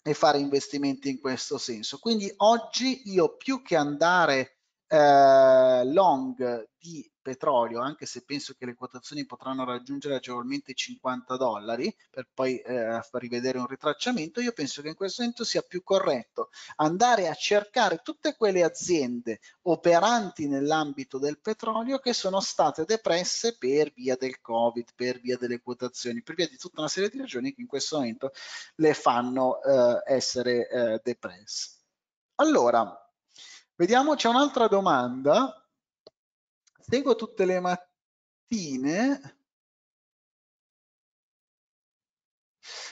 e fare investimenti in questo senso. Quindi oggi io più che andare eh, long di petrolio, anche se penso che le quotazioni potranno raggiungere agevolmente i 50 dollari per poi eh, rivedere un ritracciamento, io penso che in questo senso sia più corretto andare a cercare tutte quelle aziende operanti nell'ambito del petrolio che sono state depresse per via del Covid, per via delle quotazioni, per via di tutta una serie di ragioni che in questo momento le fanno eh, essere eh, depresse. Allora, Vediamo, c'è un'altra domanda. Seguo tutte le mattine.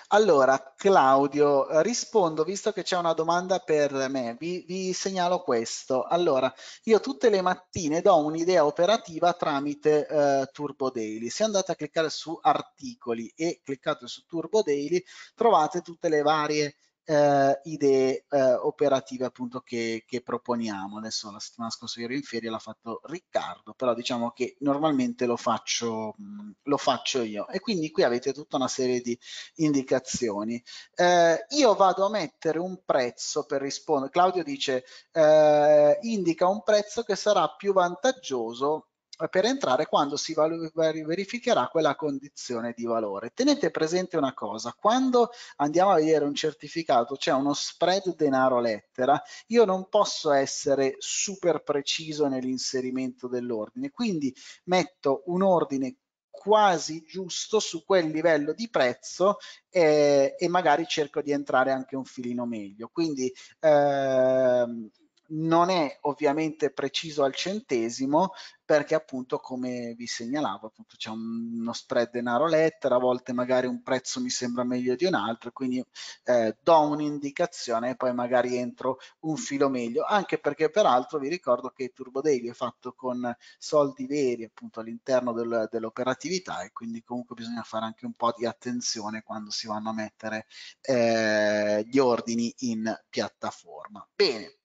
Allora, Claudio, rispondo, visto che c'è una domanda per me, vi, vi, segnalo questo. Allora, io tutte le mattine do un'idea operativa tramite eh, Turbo Daily. Se andate a cliccare su articoli e cliccate su Turbo Daily, trovate tutte le varie eh, idee eh, operative appunto che, che, proponiamo. Adesso la settimana scorsa ero in ferie, l'ha fatto Riccardo, però diciamo che normalmente lo faccio, mm, lo faccio io. E quindi qui avete tutta una serie di indicazioni. Eh, io vado a mettere un prezzo per rispondere. Claudio dice eh, indica un prezzo che sarà più vantaggioso eh, per entrare quando si verificherà quella condizione di valore. Tenete presente una cosa, quando andiamo a vedere un certificato c'è cioè uno spread denaro lettera, io non posso essere super preciso nell'inserimento dell'ordine, quindi metto un ordine quasi giusto su quel livello di prezzo eh, e magari cerco di entrare anche un filino meglio. Quindi ehm, non è ovviamente preciso al centesimo perché appunto come vi segnalavo appunto c'è uno spread denaro lettera a volte magari un prezzo mi sembra meglio di un altro quindi eh, do un'indicazione e poi magari entro un filo meglio anche perché peraltro vi ricordo che Turbo Daily è fatto con soldi veri appunto all'interno del, dell'operatività e quindi comunque bisogna fare anche un po' di attenzione quando si vanno a mettere eh, gli ordini in piattaforma bene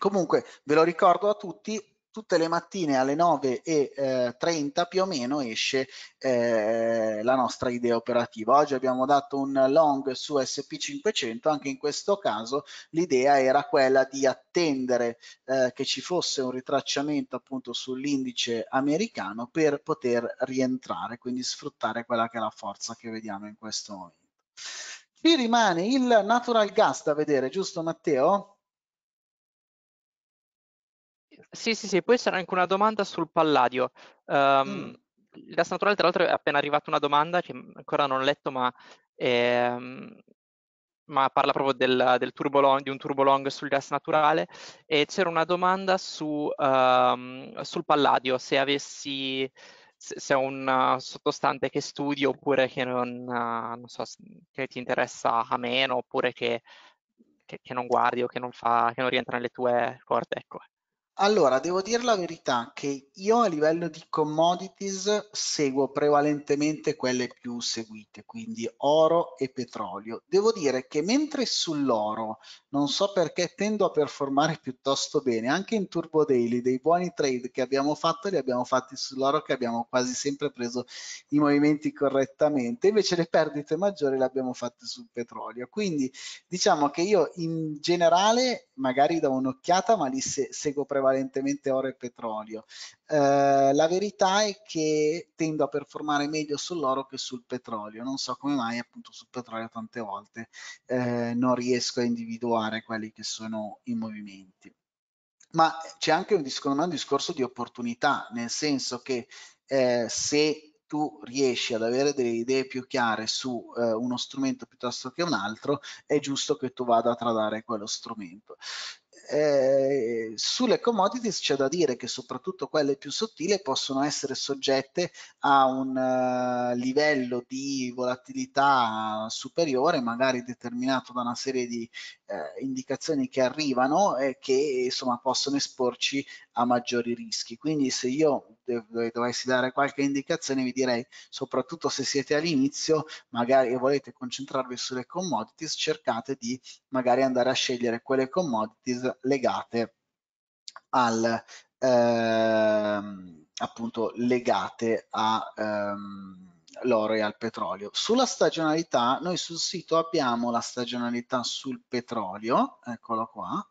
Comunque ve lo ricordo a tutti, tutte le mattine alle 9.30 eh, più o meno esce eh, la nostra idea operativa. Oggi abbiamo dato un long su SP500, anche in questo caso l'idea era quella di attendere eh, che ci fosse un ritracciamento appunto sull'indice americano per poter rientrare, quindi sfruttare quella che è la forza che vediamo in questo momento. Ci rimane il natural gas da vedere, giusto Matteo? Sì, sì, sì, poi c'era anche una domanda sul Palladio. Ehm, Mm. il gas naturale, tra l'altro, è appena arrivata una domanda che ancora non ho letto, ma, ehm, ma parla proprio del, del turbo long- di un turbo long sul gas naturale. E c'era una domanda su, ehm, sul Palladio, se avessi, se, è un eh, sottostante che studi oppure che non, eh, non so, che ti interessa a meno, oppure che, che- che non guardi o che non fa, che non rientra nelle tue corde, ecco. Allora, devo dire la verità che io a livello di commodities seguo prevalentemente quelle più seguite, quindi oro e petrolio. Devo dire che mentre sull'oro, non so perché tendo a performare piuttosto bene, anche in Turbo Daily dei buoni trade che abbiamo fatto li abbiamo fatti sull'oro che abbiamo quasi sempre preso i movimenti correttamente, invece le perdite maggiori le abbiamo fatte sul petrolio. Quindi diciamo che io in generale magari do un'occhiata, ma li se seguo prevalentemente prevalentemente oro e petrolio. Eh, la verità è che tendo a performare meglio sull'oro che sul petrolio, non so come mai appunto sul petrolio tante volte eh, non riesco a individuare quelli che sono i movimenti. Ma c'è anche un, me, un discorso di opportunità, nel senso che eh, se tu riesci ad avere delle idee più chiare su eh, uno strumento piuttosto che un altro, è giusto che tu vada a tradare quello strumento. Eh, sulle commodities c'è da dire che soprattutto quelle più sottili possono essere soggette a un uh, livello di volatilità superiore, magari determinato da una serie di eh, indicazioni che arrivano e che insomma possono esporci a maggiori rischi. Quindi se io dovessi dare qualche indicazione vi direi soprattutto se siete all'inizio magari volete concentrarvi sulle commodities cercate di magari andare a scegliere quelle commodities legate al ehm, appunto legate a ehm, l'oro e al petrolio. Sulla stagionalità, noi sul sito abbiamo la stagionalità sul petrolio, eccolo qua,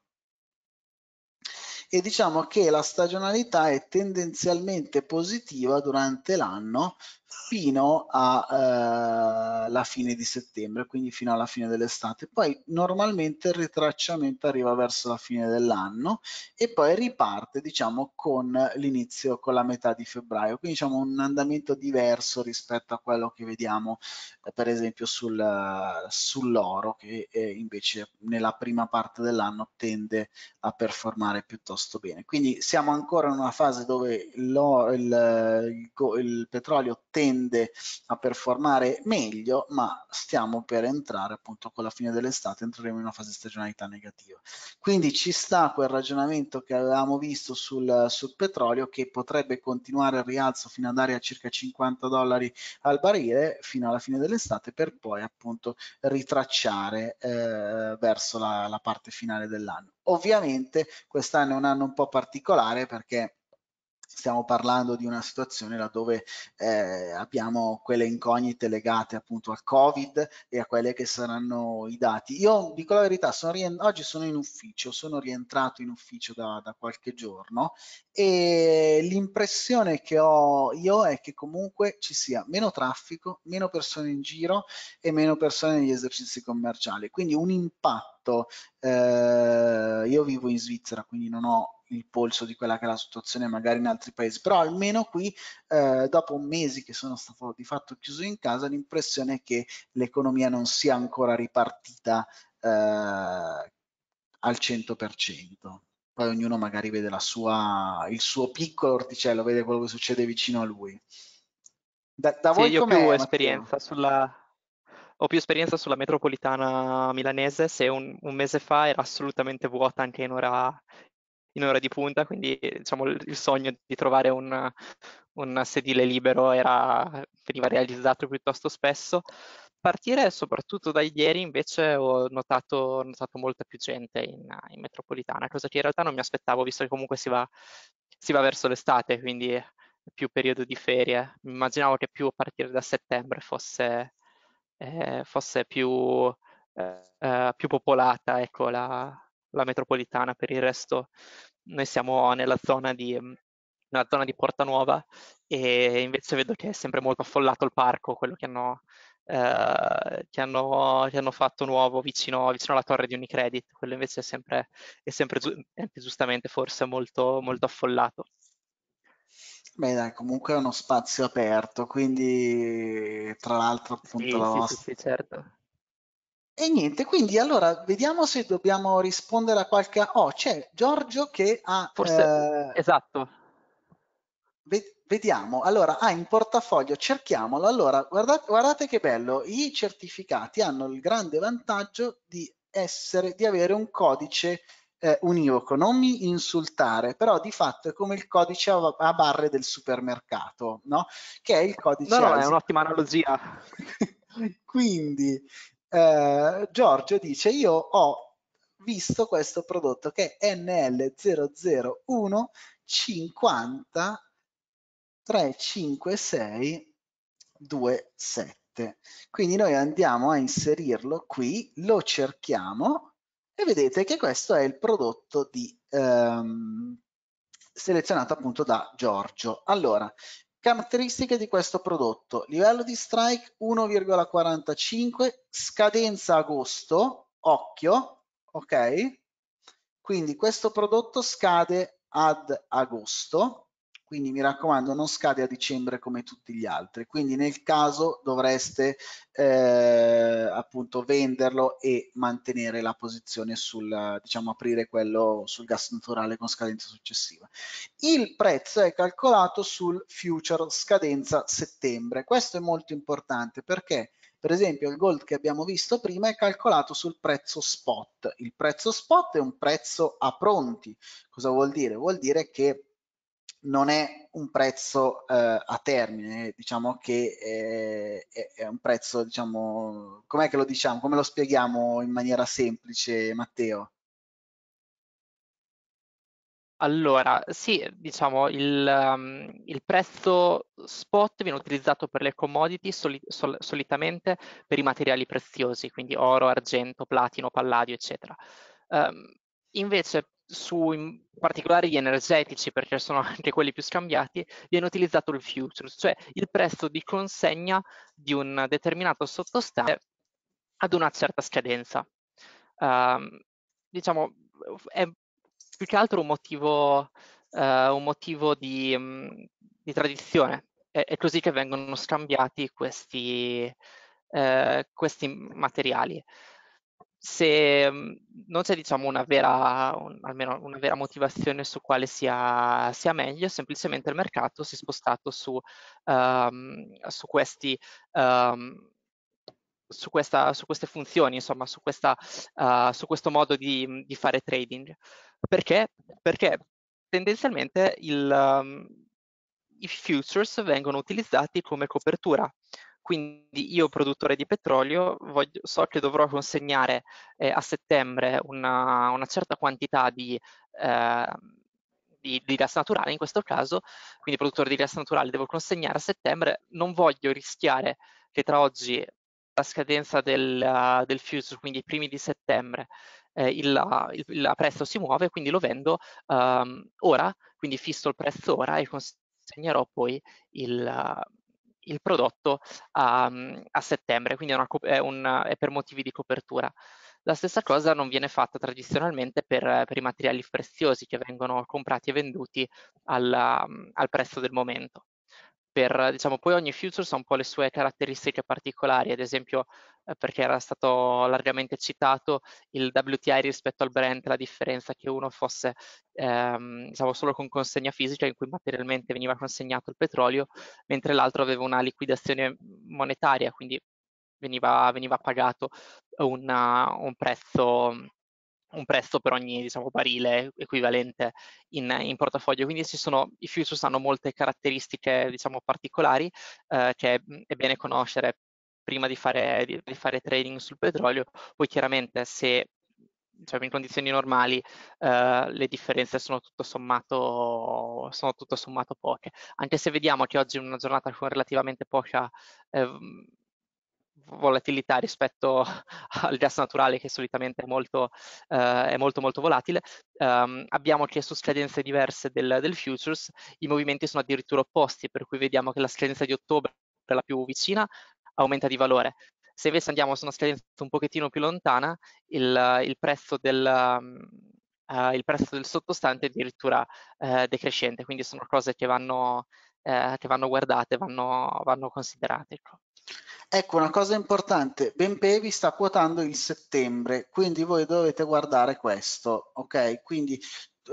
e diciamo che la stagionalità è tendenzialmente positiva durante l'anno fino alla eh, fine di settembre, quindi fino alla fine dell'estate. Poi normalmente il ritracciamento arriva verso la fine dell'anno e poi riparte, diciamo, con l'inizio, con la metà di febbraio. Quindi diciamo un andamento diverso rispetto a quello che vediamo, eh, per esempio, sul, uh, sull'oro, che eh, invece nella prima parte dell'anno tende a performare piuttosto bene. Quindi siamo ancora in una fase dove il, il, il, il petrolio tende tende a performare meglio, ma stiamo per entrare appunto con la fine dell'estate, entreremo in una fase di stagionalità negativa. Quindi ci sta quel ragionamento che avevamo visto sul, sul petrolio che potrebbe continuare il rialzo fino ad andare a circa 50 dollari al barile fino alla fine dell'estate per poi appunto ritracciare eh, verso la, la parte finale dell'anno. Ovviamente quest'anno è un anno un po' particolare perché stiamo parlando di una situazione laddove eh, abbiamo quelle incognite legate appunto al Covid e a quelle che saranno i dati. Io dico la verità, sono oggi sono in ufficio, sono rientrato in ufficio da, da qualche giorno e l'impressione che ho io è che comunque ci sia meno traffico, meno persone in giro e meno persone negli esercizi commerciali, quindi un impatto detto eh, io vivo in Svizzera quindi non ho il polso di quella che è la situazione magari in altri paesi, però almeno qui eh, dopo mesi che sono stato di fatto chiuso in casa l'impressione è che l'economia non sia ancora ripartita eh, al 100%. Poi ognuno magari vede sua, il suo piccolo orticello, vede quello che succede vicino a lui. Da, da sì, voi io ho più esperienza sulla, ho più esperienza sulla metropolitana milanese, se un, un mese fa era assolutamente vuota anche in ora, in ora di punta, quindi diciamo, il, sogno di trovare un, un sedile libero era, veniva realizzato piuttosto spesso. Partire soprattutto da ieri invece ho notato, ho notato molta più gente in, in, metropolitana, cosa che in realtà non mi aspettavo, visto che comunque si va, si va verso l'estate, quindi più periodo di ferie. Immaginavo che più a partire da settembre fosse, eh, fosse più, eh, più popolata ecco, la, la, metropolitana. Per il resto noi siamo nella zona di, nella zona di Porta Nuova e invece vedo che è sempre molto affollato il parco, quello che hanno, eh, che hanno, che hanno fatto nuovo vicino, vicino, alla torre di Unicredit, quello invece è sempre, è sempre giustamente forse molto, molto affollato. Beh, dai, comunque è uno spazio aperto, quindi tra l'altro appunto sì, la sì, vostra... sì, certo. E niente, quindi allora vediamo se dobbiamo rispondere a qualche... Oh, c'è Giorgio che ha... Forse... Eh... Esatto. Ve vediamo, allora ah, in portafoglio, cerchiamolo. Allora, guardate, guardate che bello, i certificati hanno il grande vantaggio di essere, di avere un codice eh, univoco, non mi insultare, però di fatto è come il codice a, a barre del supermercato, no? Che è il codice... No, no, è un'ottima analogia. Quindi eh, Giorgio dice, io ho visto questo prodotto che è NL001 50 356 27. Quindi noi andiamo a inserirlo qui, lo cerchiamo e vedete che questo è il prodotto di, ehm, selezionato appunto da Giorgio. Allora, caratteristiche di questo prodotto, livello di strike 1,45, scadenza agosto, occhio, ok? Quindi questo prodotto scade ad agosto, quindi mi raccomando non scade a dicembre come tutti gli altri, quindi nel caso dovreste eh, appunto venderlo e mantenere la posizione sul, diciamo aprire quello sul gas naturale con scadenza successiva. Il prezzo è calcolato sul future scadenza settembre, questo è molto importante perché per esempio il gold che abbiamo visto prima è calcolato sul prezzo spot, il prezzo spot è un prezzo a pronti, cosa vuol dire? Vuol dire che non è un prezzo eh, a termine, diciamo che eh, è, è, un prezzo, diciamo, com'è che lo diciamo, come lo spieghiamo in maniera semplice Matteo? Allora, sì, diciamo il, um, il prezzo spot viene utilizzato per le commodity soli sol solitamente per i materiali preziosi, quindi oro, argento, platino, palladio, eccetera. Um, invece su gli energetici, perché sono anche quelli più scambiati, viene utilizzato il futures, cioè il prezzo di consegna di un determinato sottostante ad una certa scadenza. Uh, diciamo, è più che altro un motivo, uh, un motivo di, mm, di, tradizione. È, è, così che vengono scambiati questi, uh, questi materiali se mm, non c'è diciamo una vera, un, almeno una vera motivazione su quale sia, sia, meglio, semplicemente il mercato si è spostato su, um, su questi um, su, questa, su, queste funzioni, insomma, su, questa, uh, su questo modo di, di, fare trading. Perché? Perché tendenzialmente il, um, i futures vengono utilizzati come copertura quindi io produttore di petrolio voglio, so che dovrò consegnare eh, a settembre una, una, certa quantità di, eh, di, di, gas naturale in questo caso, quindi produttore di gas naturale devo consegnare a settembre, non voglio rischiare che tra oggi la scadenza del, uh, del future, quindi i primi di settembre, eh, il, il, il, prezzo si muove, quindi lo vendo um, ora, quindi fisso il prezzo ora e consegnerò poi il... Uh, il prodotto a, mhmm, a settembre, quindi è, una, è, un, è, per motivi di copertura. La stessa cosa non viene fatta tradizionalmente per, per i materiali preziosi che vengono comprati e venduti al, mhmm, al prezzo del momento per, diciamo, poi ogni futures ha un po' le sue caratteristiche particolari, ad esempio eh, perché era stato largamente citato il WTI rispetto al Brent, la differenza che uno fosse ehm, diciamo, solo con consegna fisica in cui materialmente veniva consegnato il petrolio, mentre l'altro aveva una liquidazione monetaria, quindi veniva, veniva pagato una, un prezzo un prezzo per ogni diciamo, barile equivalente in, in, portafoglio. Quindi ci sono, i futures hanno molte caratteristiche diciamo, particolari eh, che è bene conoscere prima di fare, di, di fare trading sul petrolio. Poi chiaramente se diciamo, in condizioni normali eh, le differenze sono tutto, sommato, sono tutto sommato poche. Anche se vediamo che oggi è una giornata con relativamente poca... Eh, volatilità rispetto al gas naturale che solitamente è molto, eh, è molto, molto volatile. Um, abbiamo su scadenze diverse del, del futures, i movimenti sono addirittura opposti, per cui vediamo che la scadenza di ottobre, è la più vicina, aumenta di valore. Se invece andiamo su una scadenza un pochettino più lontana, il, il prezzo del... Uh, il prezzo del sottostante è addirittura uh, decrescente, quindi sono cose che vanno, eh, che vanno guardate, vanno, vanno considerate. Ecco. Ecco una cosa importante, Benpevi sta quotando il settembre, quindi voi dovete guardare questo, ok? Quindi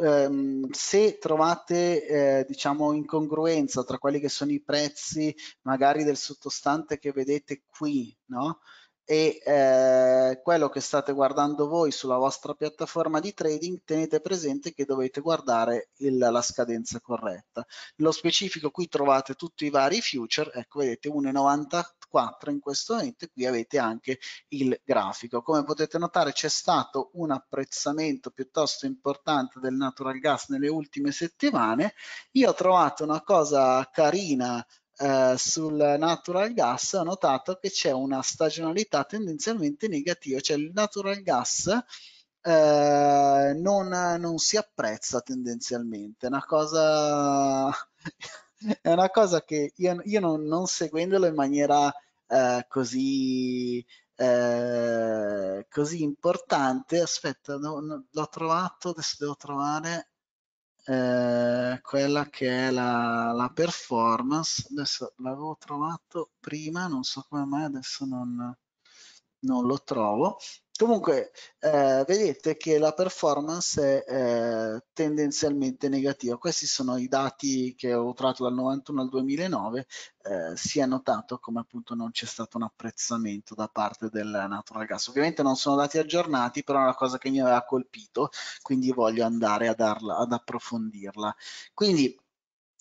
ehm, se trovate eh, diciamo incongruenza tra quelli che sono i prezzi magari del sottostante che vedete qui, no? e eh, quello che state guardando voi sulla vostra piattaforma di trading tenete presente che dovete guardare il, la scadenza corretta. Nello specifico qui trovate tutti i vari future, ecco vedete 1,90 4 in questo momento qui avete anche il grafico come potete notare c'è stato un apprezzamento piuttosto importante del natural gas nelle ultime settimane io ho trovato una cosa carina eh, sul natural gas ho notato che c'è una stagionalità tendenzialmente negativa cioè il natural gas eh, non, non si apprezza tendenzialmente è una cosa è una cosa che io, io non, non, seguendolo in maniera eh, così, eh, così, importante. Aspetta, no, no, l'ho trovato, adesso devo trovare eh, quella che è la, la performance. Adesso l'avevo trovato prima, non so come mai adesso non, non lo trovo. Comunque, eh, vedete che la performance è eh, tendenzialmente negativa. Questi sono i dati che ho tratto dal 91 al 2009. Eh, si è notato come appunto non c'è stato un apprezzamento da parte del natural gas. Ovviamente non sono dati aggiornati, però è una cosa che mi aveva colpito, quindi voglio andare a darla, ad approfondirla. Quindi,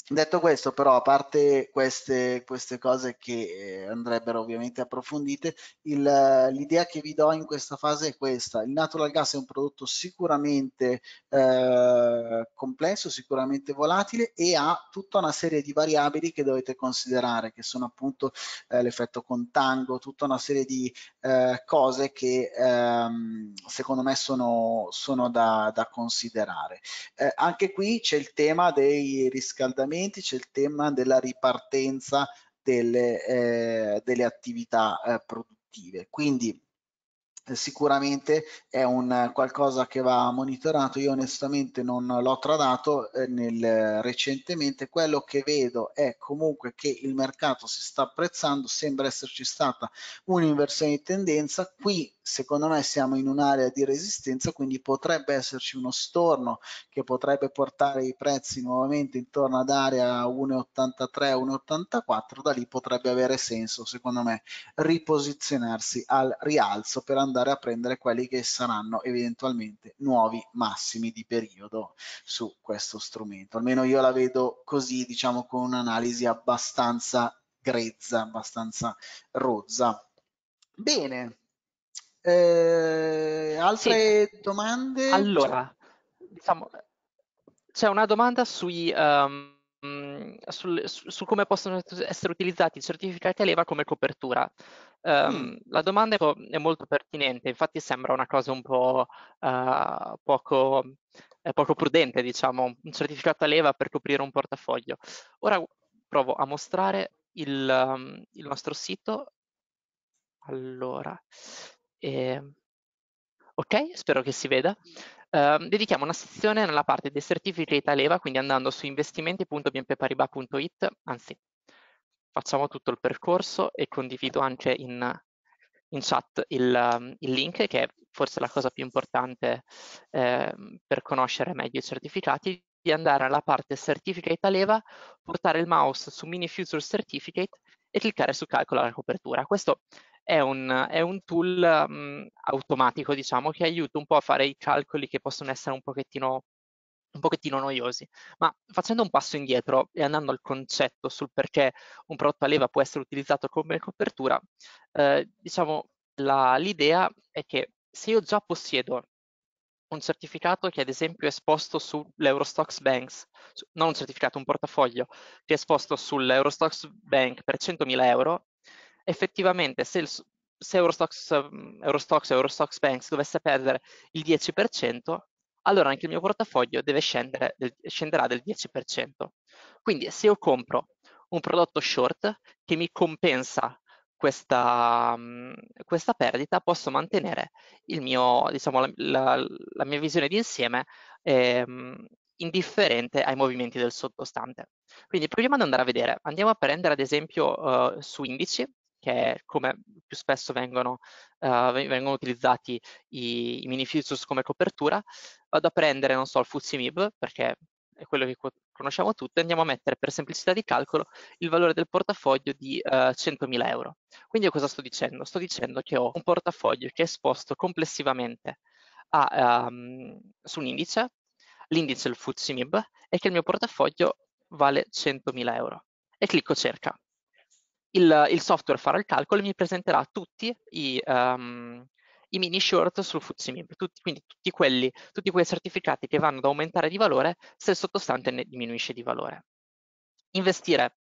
Detto questo, però, a parte queste, queste cose che eh, andrebbero ovviamente approfondite, l'idea che vi do in questa fase è questa. Il natural gas è un prodotto sicuramente eh, complesso, sicuramente volatile e ha tutta una serie di variabili che dovete considerare, che sono appunto eh, l'effetto contango, tutta una serie di eh, cose che ehm, secondo me sono, sono da, da considerare. Eh, anche qui c'è il tema dei riscaldamenti investimenti, c'è il tema della ripartenza delle, eh, delle attività eh, produttive. Quindi sicuramente è un qualcosa che va monitorato. Io onestamente non l'ho tradato eh, nel, recentemente. Quello che vedo è comunque che il mercato si sta apprezzando, sembra esserci stata un'inversione di tendenza. Qui secondo me siamo in un'area di resistenza, quindi potrebbe esserci uno storno che potrebbe portare i prezzi nuovamente intorno ad area 1,83-1,84. Da lì potrebbe avere senso, secondo me, riposizionarsi al rialzo per andare andare a prendere quelli che saranno eventualmente nuovi massimi di periodo su questo strumento. Almeno io la vedo così, diciamo, con un'analisi abbastanza grezza, abbastanza rozza. Bene, eh, altre sì. domande? Allora, cioè diciamo, c'è una domanda sui... Um... Sul, su, su, come possono essere utilizzati i certificati a leva come copertura. Um, la domanda è, molto pertinente, infatti sembra una cosa un po' uh, poco, eh, poco, prudente, diciamo, un certificato a leva per coprire un portafoglio. Ora provo a mostrare il, um, il nostro sito. Allora, eh, ok, spero che si veda. Uh, dedichiamo una sezione nella parte dei certificati a leva, quindi andando su investimenti.bmpariba.it, anzi facciamo tutto il percorso e condivido anche in, in chat il, um, il, link che è forse la cosa più importante eh, per conoscere meglio i certificati di andare alla parte Certificate a leva, portare il mouse su Mini Future Certificate e cliccare su Calcola la copertura. Questo è un, è un tool mh, um, automatico, diciamo, che aiuta un po' a fare i calcoli che possono essere un pochettino un pochettino noiosi, ma facendo un passo indietro e andando al concetto sul perché un prodotto a leva può essere utilizzato come copertura, eh, diciamo l'idea è che se io già possiedo un certificato che ad esempio è esposto sull'Eurostox Banks, non un certificato, un portafoglio, che è esposto sull'Eurostox Bank per 100.000 euro, effettivamente se, il, se Eurostox, mm, Eurostox, Eurostox Banks dovesse perdere il 10%, allora anche il mio portafoglio del, scenderà del 10%. Quindi se io compro un prodotto short che mi compensa questa, mm, questa perdita, posso mantenere mio, diciamo, la, la, la, mia visione di insieme ehm, indifferente ai movimenti del sottostante. Quindi proviamo ad andare a vedere. Andiamo a prendere ad esempio eh, su indici che è come più spesso vengono, uh, vengono utilizzati i, i minifilzus come copertura, vado a prendere, non so, il FuzziMib, perché è quello che conosciamo tutti, andiamo a mettere per semplicità di calcolo il valore del portafoglio di uh, eh, 100.000 euro. Quindi cosa sto dicendo? Sto dicendo che ho un portafoglio che è esposto complessivamente a, um, su un indice, l'indice è il FTSE e che il mio portafoglio vale 100.000 euro. E clicco cerca il, il software farà il calcolo e mi presenterà tutti i, um, i mini short sul FTSE MIB, tutti, quindi tutti, quelli, tutti quei certificati che vanno ad aumentare di valore se il sottostante ne diminuisce di valore. Investire,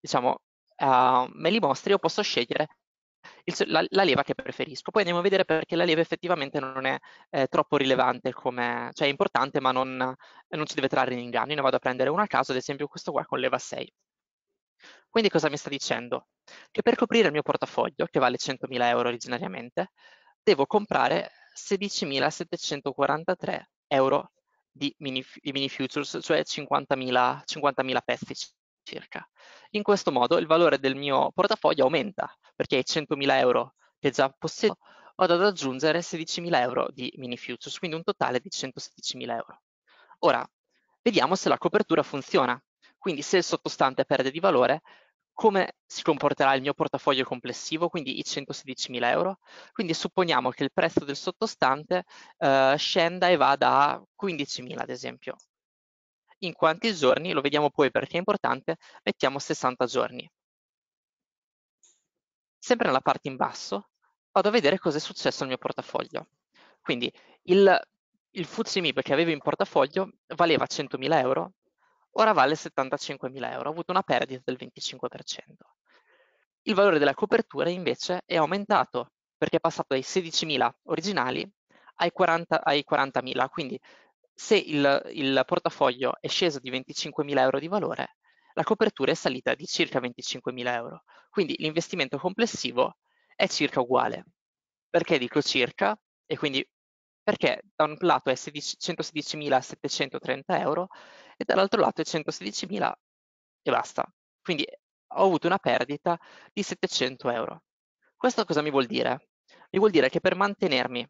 diciamo, uh, me li mostri, o posso scegliere il, la, la, leva che preferisco. Poi andiamo a vedere perché la leva effettivamente non è eh, troppo rilevante, come, cioè è importante ma non, non ci deve trarre in inganno. Io ne vado a prendere una a caso, ad esempio questo qua con leva 6. Quindi cosa mi sta dicendo? Che per coprire il mio portafoglio, che vale 100.000 euro originariamente, devo comprare 16.743 euro di mini, di mini futures, cioè 50.000 50 pezzi circa. In questo modo il valore del mio portafoglio aumenta, perché ai 100.000 euro che già possiedo ho da aggiungere 16.000 euro di mini futures, quindi un totale di 116.000 euro. Ora, vediamo se la copertura funziona. Quindi se il sottostante perde di valore, come si comporterà il mio portafoglio complessivo, quindi i 116.000 euro. Quindi supponiamo che il prezzo del sottostante eh, scenda e vada a 15.000 ad esempio. In quanti giorni, lo vediamo poi perché è importante, mettiamo 60 giorni. Sempre nella parte in basso vado a vedere cosa è successo al mio portafoglio. Quindi il, il FTSE MIB che avevo in portafoglio valeva 100.000 euro ora vale 75.000 euro, ha avuto una perdita del 25%. Il valore della copertura invece è aumentato perché è passato dai 16.000 originali ai 40.000, quindi se il, il, portafoglio è sceso di 25.000 euro di valore, la copertura è salita di circa 25.000 euro, quindi l'investimento complessivo è circa uguale. Perché dico circa? E quindi perché da un lato è 116.730 euro e dall'altro lato 116.000 e basta. Quindi ho avuto una perdita di 700 euro. Questo cosa mi vuol dire? Mi vuol dire che per mantenermi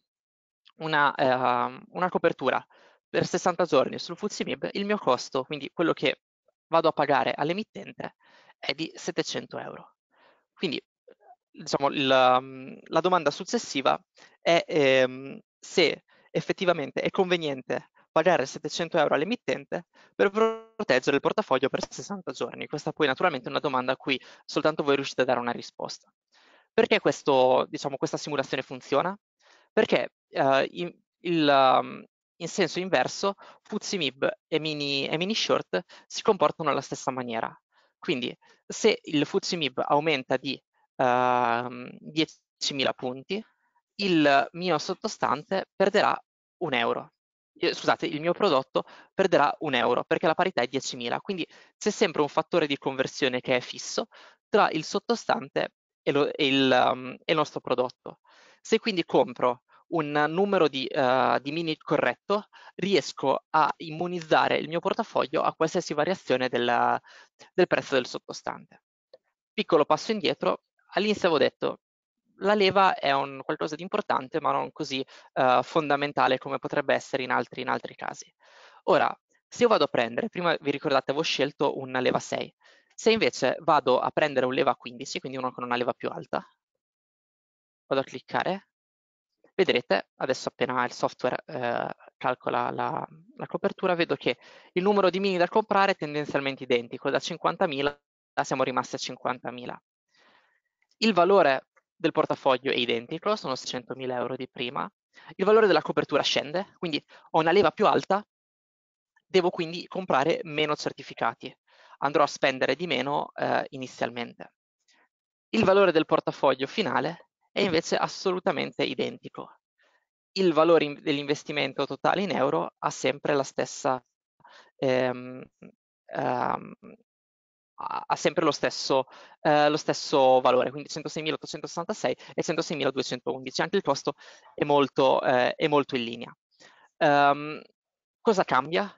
una, eh, una copertura per 60 giorni sul FUZIMIB, il mio costo, quindi quello che vado a pagare all'emittente, è di 700 euro. Quindi diciamo, la, ehm, la domanda successiva è ehm, se effettivamente è conveniente pagare 700 euro all'emittente per proteggere il portafoglio per 60 giorni. Questa poi naturalmente è una domanda a cui soltanto voi riuscite a dare una risposta. Perché questo, diciamo, questa simulazione funziona? Perché uh, in, il, um, in, senso inverso Fuzzi Mib e mini, e mini Short si comportano alla stessa maniera. Quindi se il Fuzzi Mib aumenta di uh, ehm, 10.000 punti, il mio sottostante perderà un euro. Eh, scusate, il mio prodotto perderà un euro perché la parità è 10.000. Quindi c'è sempre un fattore di conversione che è fisso tra il sottostante e, lo, e, il, um, e il, nostro prodotto. Se quindi compro un numero di, uh, di mini corretto, riesco a immunizzare il mio portafoglio a qualsiasi variazione della, del prezzo del sottostante. Piccolo passo indietro, all'inizio avevo detto la leva è un qualcosa di importante ma non così eh, fondamentale come potrebbe essere in altri, in altri casi. Ora, se io vado a prendere, prima vi ricordate avevo scelto una leva 6, se invece vado a prendere un leva 15, quindi uno con una leva più alta, vado a cliccare, vedrete, adesso appena il software eh, calcola la, la, copertura, vedo che il numero di mini da comprare è tendenzialmente identico, da 50.000 siamo rimasti a 50.000. Il valore del portafoglio è identico, sono 600.000 euro di prima, il valore della copertura scende, quindi ho una leva più alta, devo quindi comprare meno certificati, andrò a spendere di meno eh, inizialmente. Il valore del portafoglio finale è invece assolutamente identico. Il valore dell'investimento totale in euro ha sempre la stessa, ehm, ehm, ha sempre lo stesso, eh, lo stesso valore, quindi 106.866 e 106.211, anche il costo è molto, eh, è molto in linea. Um, cosa cambia?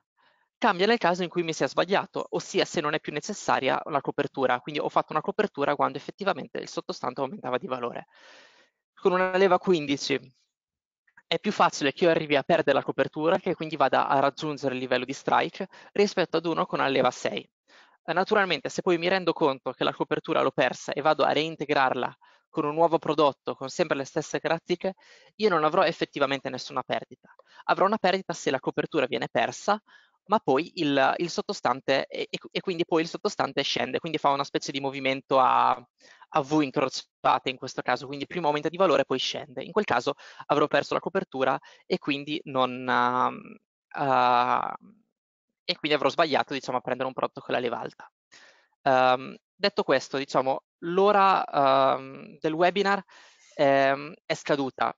Cambia nel caso in cui mi sia sbagliato, ossia se non è più necessaria la copertura, quindi ho fatto una copertura quando effettivamente il sottostante aumentava di valore. Con una leva 15 è più facile che io arrivi a perdere la copertura, che quindi vada a raggiungere il livello di strike, rispetto ad uno con una leva 6 eh, naturalmente, se poi mi rendo conto che la copertura l'ho persa e vado a reintegrarla con un nuovo prodotto con sempre le stesse caratteristiche, io non avrò effettivamente nessuna perdita. Avrò una perdita se la copertura viene persa, ma poi il, il sottostante e, e, quindi poi il sottostante scende, quindi fa una specie di movimento a, a V incrociate in questo caso, quindi prima aumenta di valore poi scende. In quel caso avrò perso la copertura e quindi non, uh, e quindi avrò sbagliato diciamo, a prendere un prodotto con la leva alta. Um, detto questo, diciamo, l'ora um, del webinar ehm, è scaduta.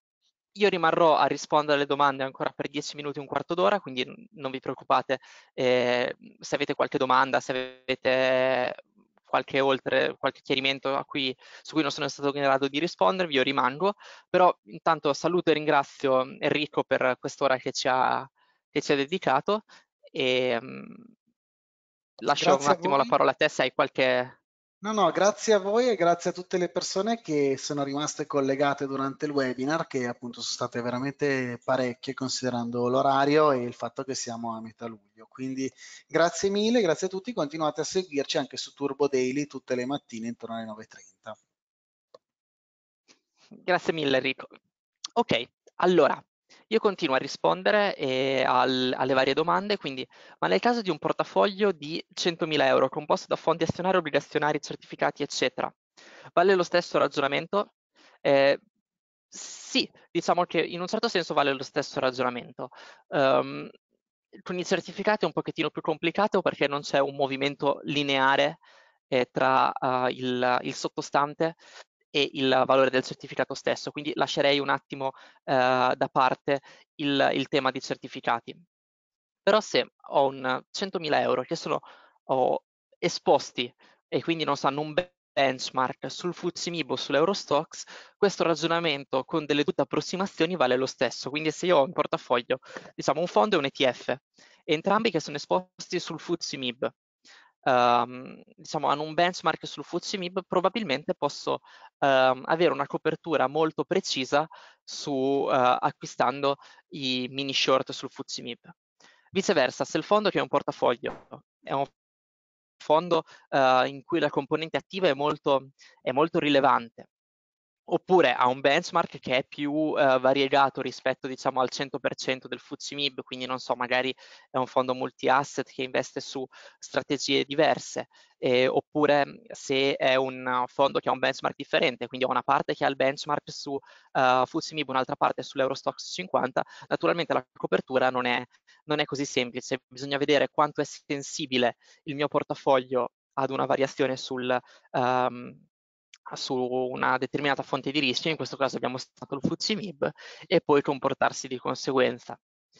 Io rimarrò a rispondere alle domande ancora per 10 minuti, un quarto d'ora, quindi non vi preoccupate eh, se avete qualche domanda, se avete qualche oltre, qualche chiarimento cui, su cui non sono stato in grado di rispondervi, io rimango, però intanto saluto e ringrazio Enrico per quest'ora che ci ha, che ci ha dedicato e, ehm, lascio grazie un attimo la parola a te se hai qualche... No, no, grazie a voi e grazie a tutte le persone che sono rimaste collegate durante il webinar, che appunto sono state veramente parecchie considerando l'orario e il fatto che siamo a metà luglio. Quindi grazie mille, grazie a tutti, continuate a seguirci anche su Turbo Daily tutte le mattine intorno alle 9.30. Grazie mille Enrico. Ok, allora io continuo a rispondere eh, al, alle varie domande, quindi, ma nel caso di un portafoglio di 100.000 euro composto da fondi azionari, obbligazionari, certificati, eccetera, vale lo stesso ragionamento? Eh, sì, diciamo che in un certo senso vale lo stesso ragionamento. Um, con i certificati è un pochettino più complicato perché non c'è un movimento lineare eh, tra uh, il, il, sottostante e il valore del certificato stesso, quindi lascerei un attimo eh, da parte il, il, tema di certificati. Però se ho 100.000 euro che sono oh, esposti e quindi non sanno un benchmark sul Fuzzimibo, sull'Eurostox, questo ragionamento con delle tutte approssimazioni vale lo stesso. Quindi se io ho in portafoglio diciamo, un fondo e un ETF, entrambi che sono esposti sul Fuzzimib, ehm, diciamo, hanno un benchmark sul MIB, probabilmente posso ehm, avere una copertura molto precisa su, eh, acquistando i mini short sul MIB. Viceversa, se il fondo che è un portafoglio è un fondo eh, in cui la componente attiva è molto, è molto rilevante, oppure ha un benchmark che è più uh, variegato rispetto diciamo, al 100% del FTSE quindi non so, magari è un fondo multi-asset che investe su strategie diverse, eh, oppure mm, se è un fondo che ha un benchmark differente, quindi ha una parte che ha il benchmark su uh, eh, FTSE un'altra parte sull'Eurostox 50, naturalmente la copertura non è, non è così semplice, bisogna vedere quanto è sensibile il mio portafoglio ad una variazione sul, um, su una determinata fonte di rischio, in questo caso abbiamo stato il FUZIMIB, e poi comportarsi di conseguenza.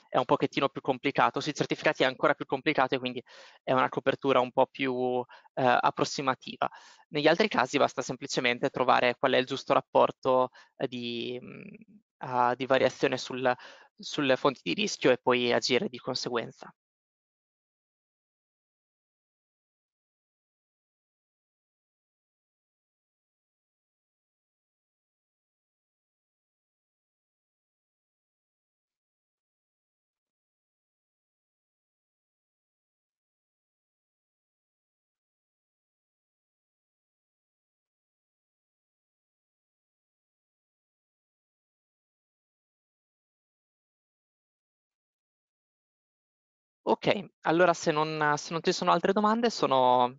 È un pochettino più complicato, sui certificati è ancora più complicato e quindi è una copertura un po' più eh, approssimativa. Negli altri casi basta semplicemente trovare qual è il giusto rapporto eh, di, uh, di, variazione sul, sulle fonti di rischio e poi agire di conseguenza. Ok, allora se non, se non ci sono altre domande sono,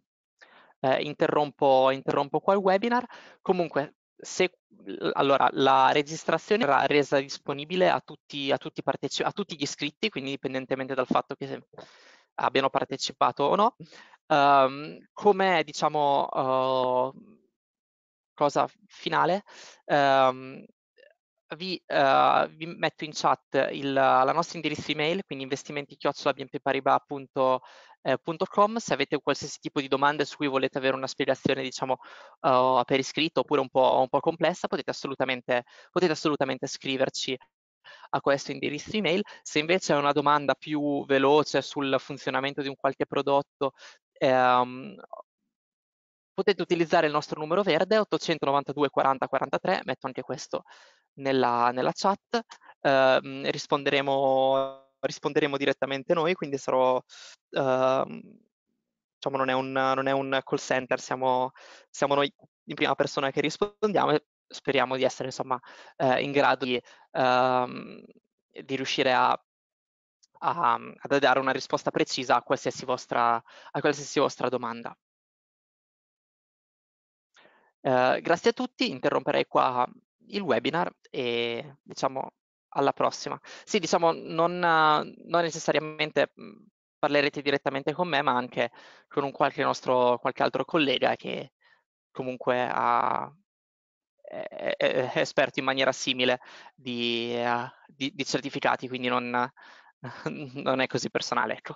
eh, interrompo, interrompo qua il webinar. Comunque, se, allora, la registrazione sarà resa disponibile a tutti, a, tutti a tutti, gli iscritti, quindi indipendentemente dal fatto che abbiano partecipato o no. Um, come diciamo uh, cosa finale, um, vi, uh, vi, metto in chat il, la nostra indirizzo email, quindi investimenti investimenti.bnppariba.com eh, se avete qualsiasi tipo di domande su cui volete avere una spiegazione diciamo uh, per iscritto oppure un po', un po complessa potete assolutamente, potete assolutamente scriverci a questo indirizzo email. Se invece è una domanda più veloce sul funzionamento di un qualche prodotto ehm, potete utilizzare il nostro numero verde 892 40 43, metto anche questo nella, nella chat, eh, risponderemo, risponderemo, direttamente noi, quindi sarò, eh, diciamo non è, un, non è, un, call center, siamo, siamo noi in prima persona che rispondiamo e speriamo di essere insomma eh, in grado di, ehm, di riuscire a a, a, dare una risposta precisa a qualsiasi vostra, a qualsiasi vostra domanda. Eh, grazie a tutti, interromperei qua il webinar e diciamo alla prossima. Sì, diciamo, non, non necessariamente mhmm, parlerete direttamente con me, ma anche con un qualche nostro, qualche altro collega che comunque ha, è, è, è esperto in maniera simile di, uh, di, di certificati, quindi non, non è così personale. Ecco.